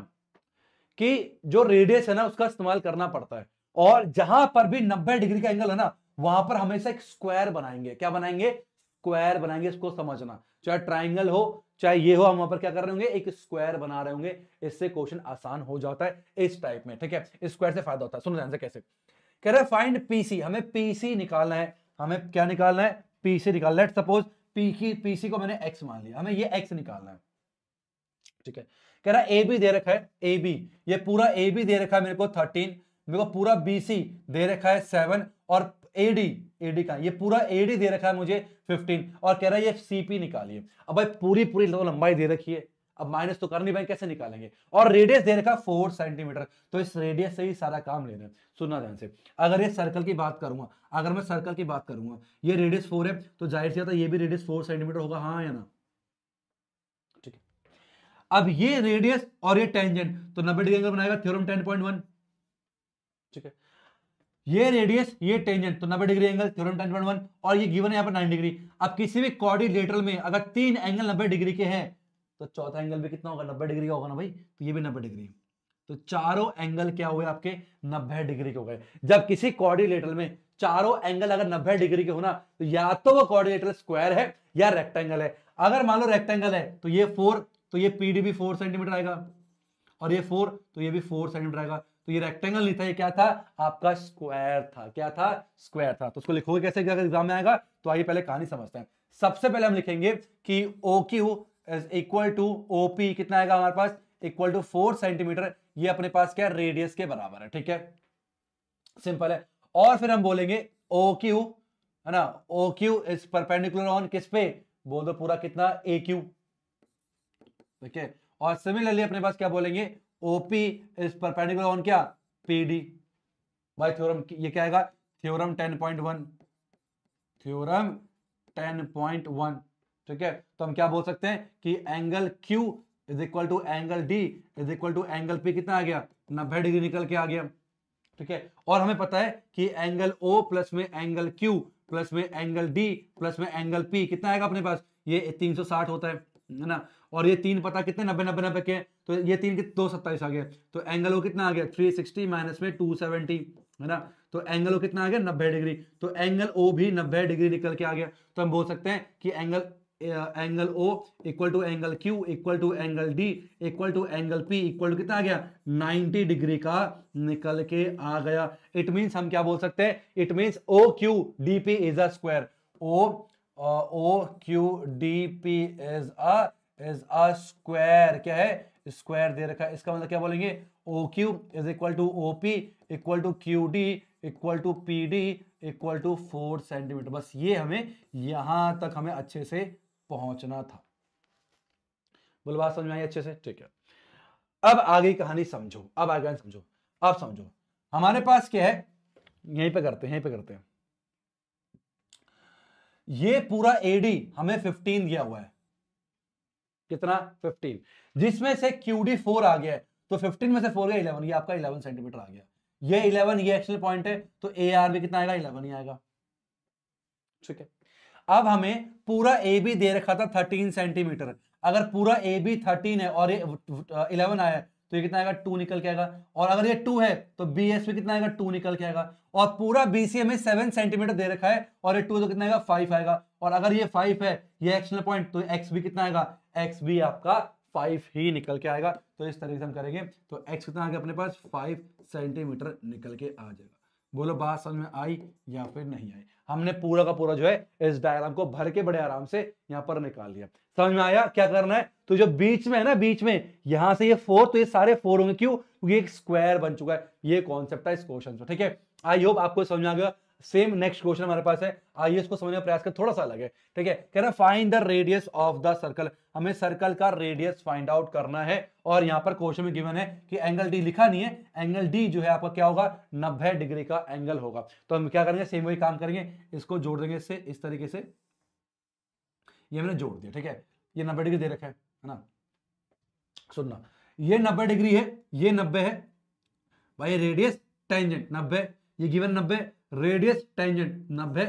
कि जो रेडियस है ना उसका इस्तेमाल करना पड़ता है और जहां पर भी 90 डिग्री का एंगल है ना वहां पर हमेशा एक स्क्वायर बनाएंगे क्या बनाएंगे स्क्वायर बनाएंगे इसको समझना चाहे ट्राइंगल हो चाहे ये हो हम वहां पर क्या कर रहे होंगे एक स्क्वायर बना रहे होंगे इससे क्वेश्चन आसान हो जाता है इस टाइप में ठीक है स्क्वायर से फायदा होता है सुनो ध्यान से कैसे कह रहे फाइंड पीसी हमें पीसी निकालना है हमें क्या निकालना है पीसी निकालना लेट सपोज पी की पीसी को मैंने एक्स मान लिया हमें ये एक्स निकालना है ठीक है कह रहा है ए बी दे रखा है ए बी ये पूरा ए बी दे रखा है मेरे को थर्टीन मेरे को पूरा बी सी दे रखा है सेवन और ए डी ए डी का ये पूरा ए डी दे रखा है मुझे फिफ्टीन और कह रहा है ये सी पी निकालिए अब भाई पूरी पूरी लंबाई दे रखी है अब माइनस तो कर नहीं पाएंगे कैसे निकालेंगे और रेडियस दे रखा फोर सेंटीमीटर तो इस रेडियस से ही सारा काम लेना है सुनना ध्यान से अगर ये सर्कल की बात करूंगा अगर मैं सर्कल की बात करूंगा ये रेडियस फोर है तो जाहिर सी ये भी रेडियस फोर सेंटीमीटर होगा हाँ या ना ठीक है अब ये रेडियस और ये टेंजेंट तो नब्बे डिग्री एंगल बनाएगा थ्योरम टेन पॉइंट वन ठीक है ये रेडियस ये टेंजेंट तो नब्बे degree angle theorem ten point one और ये गिवन है यहाँ पर नाइन डिग्री अब किसी भी कॉर्डिलेटरल में अगर तीन एंगल नब्बे डिग्री के हैं तो चौथा एंगल भी कितना होगा नब्बे डिग्री का होगा ना भाई तो ये भी नब्बे डिग्री तो चारों एंगल क्या हुए आपके नब्बे डिग्री के हो गए जब किसी कोऑर्डिनेटर में चारों एंगल अगर नब्बे डिग्री के हो ना तो या तो वो कोऑर्डिनेटर स्क्वायर है या रेक्टेंगल है अगर मान लो रेक्टेंगल है तो ये फोर तो ये पीडी भी फोर सेंटीमीटर आएगा और ये फोर तो ये भी फोर सेंटीमीटर आएगा तो ये रेक्टेंगल नहीं था ये क्या था आपका स्क्वायर था क्या था स्क्वायर था तो उसको लिखोगे कैसे एग्जाम में आएगा तो आइए पहले कहानी समझते हैं सबसे पहले हम लिखेंगे कि O Q equal to OP कितना आएगा हमारे पास इक्वल टू फोर सेंटीमीटर ये अपने पास क्या रेडियस के बराबर है ठीक है सिंपल है और फिर हम बोलेंगे ओ क्यू है ना O Q is perpendicular on किस पे बोल दो पूरा कितना ए क्यू ठीक है और सिमिलरली अपने पास क्या बोलेंगे ओपी इज परपेंडिकुलर ऑन क्या पीडी बाय थ्योरम ये क्या आएगा थ्योरम टेन थ्योरम वन ठीक है तो हम क्या बोल सकते हैं कि angle Q is equal to angle D is equal to angle P कितना आ गया नब्बे डिग्री निकल के आ गया ठीक है और हमें पता है कि एंगल ओ प्लस में एंगल क्यू प्लस में एंगल डी प्लस में एंगल पी कितना आएगा अपने पास ये 360 होता है ना और ये तीन पता कितने नब्बे नब्बे नब्बे के तो ये तीन के दो सत्ताईस आ गया तो एंगल वो कितना आ गया 360 सिक्सटी माइनस में 270 है ना तो एंगल वो कितना आ गया नब्बे डिग्री तो एंगल ओ भी नब्बे डिग्री निकल के आ गया तो हम बोल सकते हैं कि angle angle O equal to angle Q equal to angle D equal to angle P equal to कितना आ गया 90 डिग्री का निकल के आ गया इट मीन्स हम क्या बोल सकते हैं it means O Q D P is a square O O Q D P is a is a square क्या है स्क्वायर दे रखा है इसका मतलब क्या बोलेंगे O Q is equal to O P equal to Q D equal to P D equal to four centimetre बस ये हमें यहां तक हमें अच्छे से पहुंचना था बुलवा समझ में आई अच्छे से ठीक है अब आगे कहानी समझो अब आगे समझो अब समझो हमारे पास क्या है यहीं पे करते हैं यहीं पे करते हैं ये पूरा एडी हमें 15 दिया हुआ है कितना 15 जिसमें से क्यूडी फोर आ गया है तो 15 में से फोर गया इलेवन ये आपका 11 सेंटीमीटर आ गया ये 11 ये एक्सल पॉइंट है तो ए आर भी कितना आएगा इलेवन ही आएगा ठीक है अब हमें पूरा ए बी दे रखा था थर्टीन सेंटीमीटर अगर पूरा ए बी थर्टीन है और इलेवन आया तो ये कितना आएगा टू निकल के आएगा और अगर ये टू है तो बी एस पे कितना आएगा टू निकल के आएगा और पूरा बी सी हमें सेवन सेंटीमीटर दे रखा है और ये टू तो कितना आएगा फाइव आएगा और अगर ये फाइव है ये एक्सनल पॉइंट तो एक्स भी कितना आएगा एक्स भी आपका फाइव ही निकल के आएगा तो इस तरीके से हम करेंगे तो एक्स कितना आगे अपने पास फाइव सेंटीमीटर निकल के आ जाएगा बोलो बात समझ में आई या फिर नहीं आई हमने पूरा का पूरा जो है इस डायग्राम को भर के बड़े आराम से यहाँ पर निकाल लिया समझ में आया क्या करना है तो जो बीच में है ना बीच में यहां से ये फोर तो ये सारे फोर होंगे क्यों क्योंकि एक स्क्वायर बन चुका है ये कॉन्सेप्ट है इस क्वेश्चन से ठीक है आई होप आपको समझ में आ गया सेम नेक्स्ट क्वेश्चन हमारे पास है आइए इसको समझने का प्रयास कर थोड़ा सा अलग है ठीक है कह रहा find the radius of the circle हमें सर्कल का रेडियस फाइंड आउट करना है और यहां पर क्वेश्चन में गिवन है कि एंगल डी लिखा नहीं है एंगल डी जो है आपका क्या होगा नब्बे डिग्री का एंगल होगा तो हम क्या करेंगे सेम वही काम करेंगे इसको जोड़ देंगे इससे इस तरीके से ये मैंने जोड़ दिया ठीक है ये नब्बे डिग्री दे रखे है ना सुनना ये नब्बे डिग्री है ये नब्बे है भाई रेडियस टेंजेंट नब्बे ये गिवन नब्बे रेडियस टेंजेंट नब्बे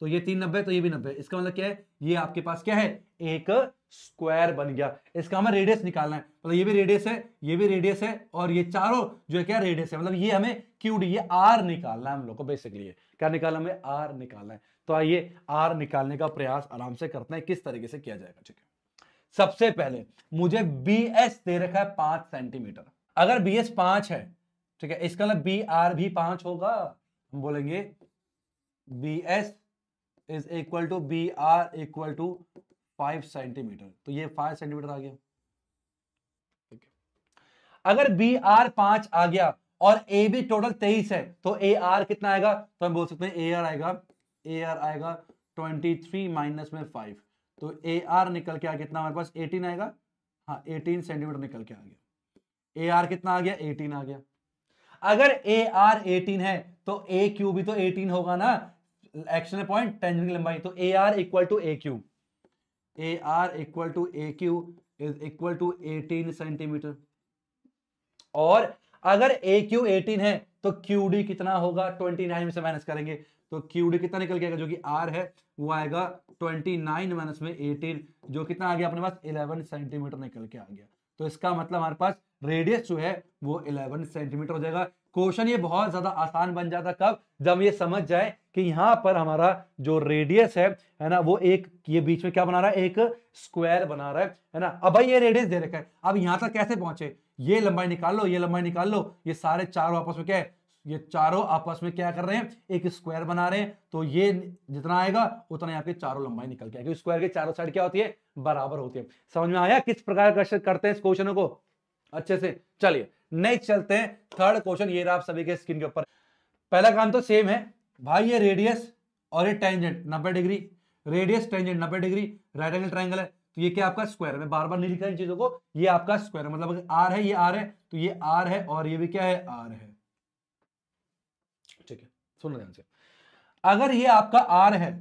तो ये तीन नब्बे तो ये भी नब्बे इसका मतलब क्या है ये आपके पास क्या है एक स्क्वायर बन गया इसका हमें रेडियस निकालना है मतलब ये भी रेडियस है ये भी रेडियस है और ये चारों जो है क्या रेडियस है मतलब ये हमें क्यू डी ये आर निकालना है हम लोग को बेसिकली क्या निकालना हमें आर निकालना है तो आइए आर निकालने का प्रयास आराम से करते हैं किस तरीके से किया जाएगा ठीक है सबसे पहले मुझे बी एस दे रखा है पांच सेंटीमीटर अगर बी एस पांच है ठीक है इसका मतलब बी आर भी पांच होगा हम बोलेंगे B S is equal to B R equal to five centimetre तो ये फाइव सेंटीमीटर आ गया अगर बी आर पांच आ गया और ए बी टोटल तेईस है तो ए आर कितना आएगा तो हम बोल सकते हैं ए आर आएगा ए आर आएगा ट्वेंटी थ्री माइनस में फाइव तो ए आर निकल के आ कितना हमारे पास एटीन आएगा हाँ एटीन सेंटीमीटर निकल के आ गया ए आर हाँ, कितना आ गया एटीन आ गया अगर ए आर एटीन है तो ए क्यू भी तो एटीन होगा ना एक्शन पॉइंट टेंजेंट की लंबाई तो A R equal to A Q A R equal to A Q is equal to eighteen centimetre और अगर ए क्यू एटीन है तो क्यू डी कितना होगा ट्वेंटी नाइन में से माइनस करेंगे तो क्यू डी कितना निकल गया जो कि आर है वो आएगा ट्वेंटी नाइन माइनस में एटीन जो कितना आ गया अपने पास इलेवन सेंटीमीटर निकल के आ गया तो इसका मतलब हमारे पास रेडियस जो है वो इलेवन सेंटीमीटर हो जाएगा क्वेश्चन ये बहुत ज्यादा आसान बन जाता कब जब ये समझ जाए कि यहाँ पर हमारा जो रेडियस है है ना वो एक ये बीच में क्या बना रहा है एक स्क्वायर बना रहा है है ना अब भाई ये रेडियस दे रखा है अब यहाँ तक कैसे पहुंचे ये लंबाई निकाल लो ये लंबाई निकाल लो ये सारे चारों आपस में क्या है ये चारों आपस में क्या कर रहे हैं एक स्क्वायर बना रहे हैं तो ये जितना आएगा उतना यहाँ पे चारों लंबाई निकल के आएगी स्क्वायर तो के चारों साइड क्या होती है बराबर होती है समझ में आया किस प्रकार करते हैं इस क्वेश्चनों को अच्छे से चलिए नहीं चलते हैं थर्ड क्वेश्चन ये रहा आप सभी के स्क्रीन के ऊपर पहला काम तो सेम है भाई ये रेडियस और ये टेंजेंट नब्बे डिग्री रेडियस टेंजेंट नब्बे डिग्री राइट एंगल ट्राइंगल है तो ये क्या आपका स्क्वायर है मैं बार बार नहीं लिखा इन चीजों को ये आपका स्क्वायर मतलब आर है ये आर है तो ये आर है और ये भी क्या है आर है ठीक है सुनना ध्यान से अगर ये आपका आर है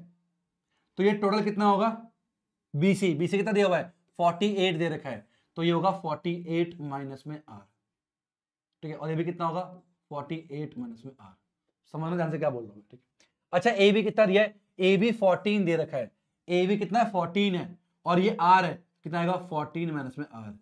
तो ये टोटल कितना होगा बीसी बीसी कितना दिया हुआ है फोर्टी दे रखा है तो ये होगा फोर्टी माइनस में आर ठीक है और ये भी कितना होगा फोर्टी एट माइनस में आर समझ में ध्यान से क्या बोल रहा हूँ ठीक है अच्छा ए भी कितना दिया है ए भी फोर्टीन दे रखा है ए भी कितना है फोर्टीन है और ये आर है कितना आएगा फोर्टीन माइनस में आर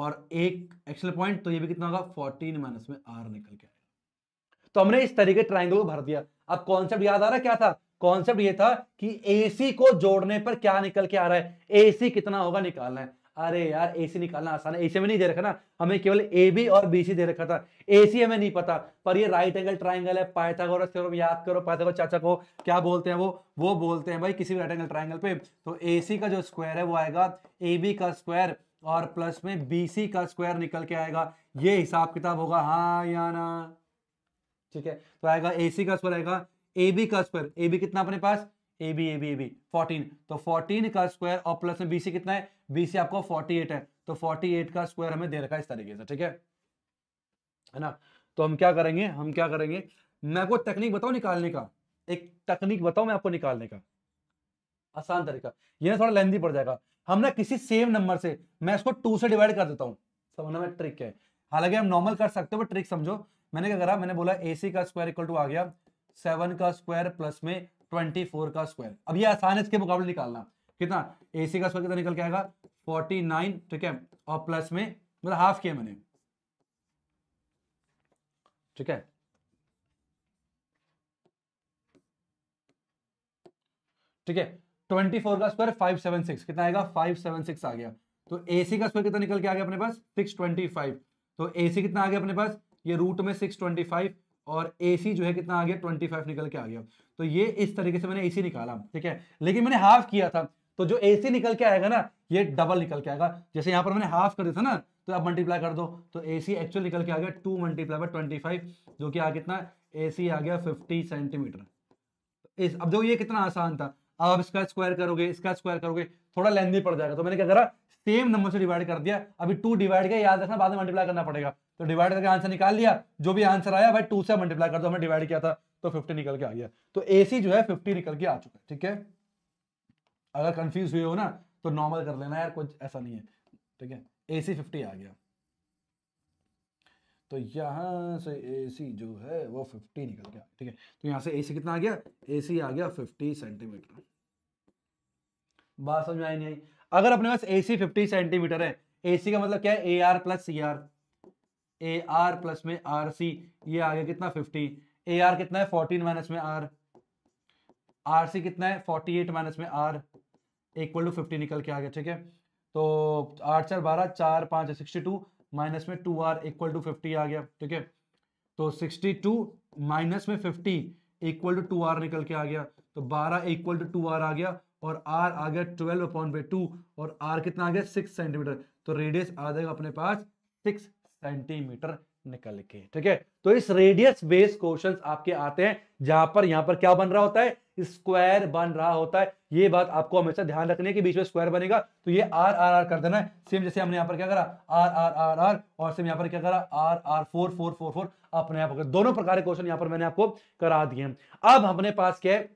और एक एक्सल पॉइंट तो ये भी कितना होगा फोर्टीन माइनस में आर निकल के आएगा तो हमने इस तरीके ट्राइंगल को भर दिया अब कॉन्सेप्ट याद आ रहा क्या था कॉन्सेप्ट ये था कि एसी को जोड़ने पर क्या निकल के आ रहा है एसी कितना होगा निकालना है अरे यार ए सी निकालना आसान है ए सी में नहीं दे रखा ना हमें केवल ए बी और बी सी दे रखा था ए सी हमें नहीं पता पर ये राइट एंगल ट्राइंगल है पाइथागोरस थ्योरम याद करो पाइथागोरस चाचा को क्या बोलते हैं वो वो बोलते हैं भाई किसी भी राइट एंगल ट्राइंगल पे तो ए सी का जो स्क्वायर है वो आएगा ए बी का स्क्वायर और प्लस में बी सी का स्क्वायर निकल के आएगा ये हिसाब किताब होगा हाँ या ना ठीक है तो आएगा ए सी का स्क्वायर आएगा ए बी का स्क्वायर ए बी कितना अपने पास A B A B A B fourteen तो फोर्टीन का स्क्वायर और प्लस में बीसी कितना है बीसी आपको फोर्टी एट है तो फोर्टी एट का स्क्वायर हमें दे रखा है इस तरीके से ठीक है है ना तो हम क्या करेंगे हम क्या करेंगे मैं आपको तकनीक बताऊं निकालने का एक तकनीक बताऊं मैं आपको निकालने का आसान तरीका ये ना थोड़ा लेंदी पड़ जाएगा हम ना किसी सेम नंबर से मैं इसको टू से डिवाइड कर देता हूँ समझना में ट्रिक है हालांकि हम नॉर्मल कर सकते हो ट्रिक समझो मैंने क्या करा मैंने बोला ए सी का स्क्वायर इक्वल टू आ गया सेवन का स्क्वायर प्लस में ट्वेंटी फोर का स्क्वायर अब ये आसान है इसके मुकाबले निकालना कितना ए सी का स्क्वायर कितना निकल के आएगा फोर्टी नाइन ठीक है और प्लस में मतलब हाफ किया मैंने ठीक है ठीक है ट्वेंटी फोर का स्क्वायर फाइव सेवन सिक्स कितना आएगा फाइव सेवन सिक्स आ गया तो एसी का स्क्वायर कितना निकल के आ गया अपने पास सिक्स ट्वेंटी फाइव तो एसी कितना आ गया अपने पास ये रूट में सिक्स ट्वेंटी फाइव और ए जो है कितना आ गया ट्वेंटी निकल के आ गया तो ये इस तरीके से मैंने ए निकाला ठीक है लेकिन मैंने हाफ किया था तो जो ए निकल के आएगा ना ये डबल निकल के आएगा जैसे यहाँ पर मैंने हाफ कर दिया था ना तो आप मल्टीप्लाई कर दो तो ए एक्चुअल निकल के आ गया टू मल्टीप्लाई बाय ट्वेंटी जो कि आ कितना ए आ गया फिफ्टी सेंटीमीटर इस अब देखो ये कितना आसान था अब इसका स्क्वायर करोगे इसका स्क्वायर करोगे थोड़ा लेंदी पड़ जाएगा तो मैंने क्या करा सेम नंबर से डिवाइड कर दिया अभी टू डिवाइड किया याद रखना बाद में मल्टीप्लाई करना पड़ेगा तो डिवाइड करके आंसर निकाल लिया जो भी आंसर आया भाई टू से मल्टीप्लाई कर दो हमने डिवाइड किया था तो फिफ्टी निकल के आ गया तो सी जो है फिफ्टी निकल के आ चुका है ठीक है अगर कंफ्यूज हुए हो ना तो नॉर्मल कर लेना यार कुछ ऐसा नहीं है ठीक है ए सी फिफ्टी आ गया तो यहां से ए सी जो है वो फिफ्टी निकल गया ठीक है तो यहां से ए सी कितना आ गया ए सी आ गया फिफ्टी सेंटीमीटर बात समझ में आई नहीं आई अगर अपने पास ए सी फिफ्टी सेंटीमीटर है ए सी का मतलब क्या है A R plus C R A R plus में आर सी ये आ गया कितना फिफ्टी ए आर कितना है फोर्टीन माइनस में आर आर सी कितना है फोर्टी एट माइनस में आर इक्वल टू फिफ्टी निकल के आ गया ठीक है तो आठ चार बारह चार पाँच सिक्सटी टू माइनस में two R equal to fifty आ गया ठीक है तो सिक्सटी टू माइनस में fifty equal to two R निकल के आ गया तो बारह इक्वल टू टू आर आ गया और आर आ गया ट्वेल्व अपॉन बाई टू और आर कितना आ गया सिक्स सेंटीमीटर तो रेडियस आ जाएगा अपने पास सिक्स सेंटीमीटर निकल के ठीक है तो इस रेडियस बेस क्वेश्चन आपके आते हैं जहां पर यहां पर क्या बन रहा होता है स्क्वायर बन रहा होता है ये बात आपको हमेशा ध्यान रखने की बीच में स्क्वायर बनेगा तो ये आर आर आर कर देना है सेम जैसे हमने यहाँ पर क्या करा आर आर आर आर और सेम यहाँ पर क्या करा R R four four four four अपने आप दोनों प्रकार के क्वेश्चन यहाँ पर मैंने आपको करा दिए अब अपने पास क्या है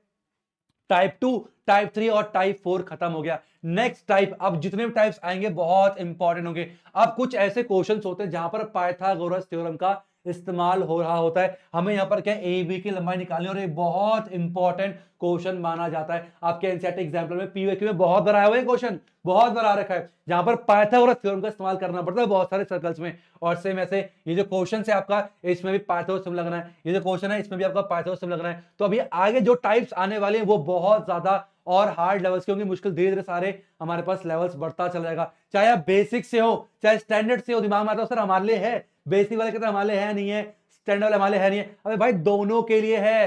टाइप टू टाइप थ्री और टाइप फोर खत्म हो गया नेक्स्ट टाइप अब जितने भी टाइप्स आएंगे बहुत इंपॉर्टेंट होंगे अब कुछ ऐसे क्वेश्चन होते हैं जहां पर पाइथागोरस थ्योरम का इस्तेमाल हो रहा होता है हमें यहाँ पर क्या ए बी की लंबाई निकालनी और ये बहुत इंपॉर्टेंट क्वेश्चन माना जाता है आपके एनसीआर एग्जाम्पल में पीवे में बहुत बार आया हुआ है क्वेश्चन बहुत बार आ रखा है जहां पर पाइथागोरस थ्योरम का इस्तेमाल करना पड़ता है बहुत सारे सर्कल्स में और सेम ऐसे ये जो क्वेश्चन है आपका इसमें भी पाइथागोरस लगना है ये जो क्वेश्चन है इसमें भी आपका पाइथागोरस लगना है तो अभी आगे जो टाइप्स आने वाले हैं वो बहुत ज्यादा और हार्ड लेवल्स के होंगे मुश्किल धीरे धीरे सारे हमारे पास लेवल्स बढ़ता चला जाएगा चाहे आप बेसिक से हो चाहे स्टैंडर्ड से हो दिमाग में आता हो सर हमारे लिए है बेसिक वाले कितना तो हमारे है नहीं है स्टैंडर्ड वाले हमारे है नहीं है अरे भाई दोनों के लिए है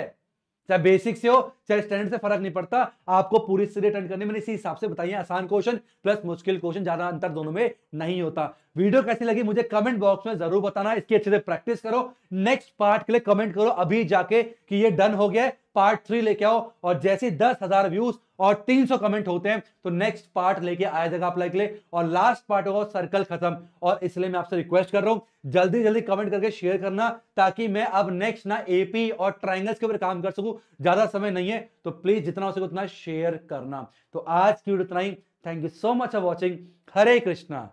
चाहे बेसिक से हो चाहे स्टैंडर्ड से फर्क नहीं पड़ता आपको पूरी सीरीज अटेंड करने मैंने इसी हिसाब से बताइए आसान क्वेश्चन प्लस मुश्किल क्वेश्चन ज्यादा अंतर दोनों में नहीं होता वीडियो कैसी लगी मुझे कमेंट बॉक्स में जरूर बताना इसकी अच्छे से प्रैक्टिस करो नेक्स्ट पार्ट के लिए कमेंट करो अभी जाके कि ये डन हो गया पार्ट थ्री लेके आओ और जैसे दस हजार व्यूज और 300 कमेंट होते हैं तो नेक्स्ट पार्ट लेके आ जाएगा आप लाइक ले और लास्ट पार्ट होगा सर्कल खत्म और इसलिए मैं आपसे रिक्वेस्ट कर रहा हूं जल्दी जल्दी कमेंट करके शेयर करना ताकि मैं अब नेक्स्ट ना एपी और ट्राइंगल्स के ऊपर काम कर सकूं ज्यादा समय नहीं है तो प्लीज जितना हो सके उतना शेयर करना तो आज की वीडियो इतना ही thank you so much for watching Hare Krishna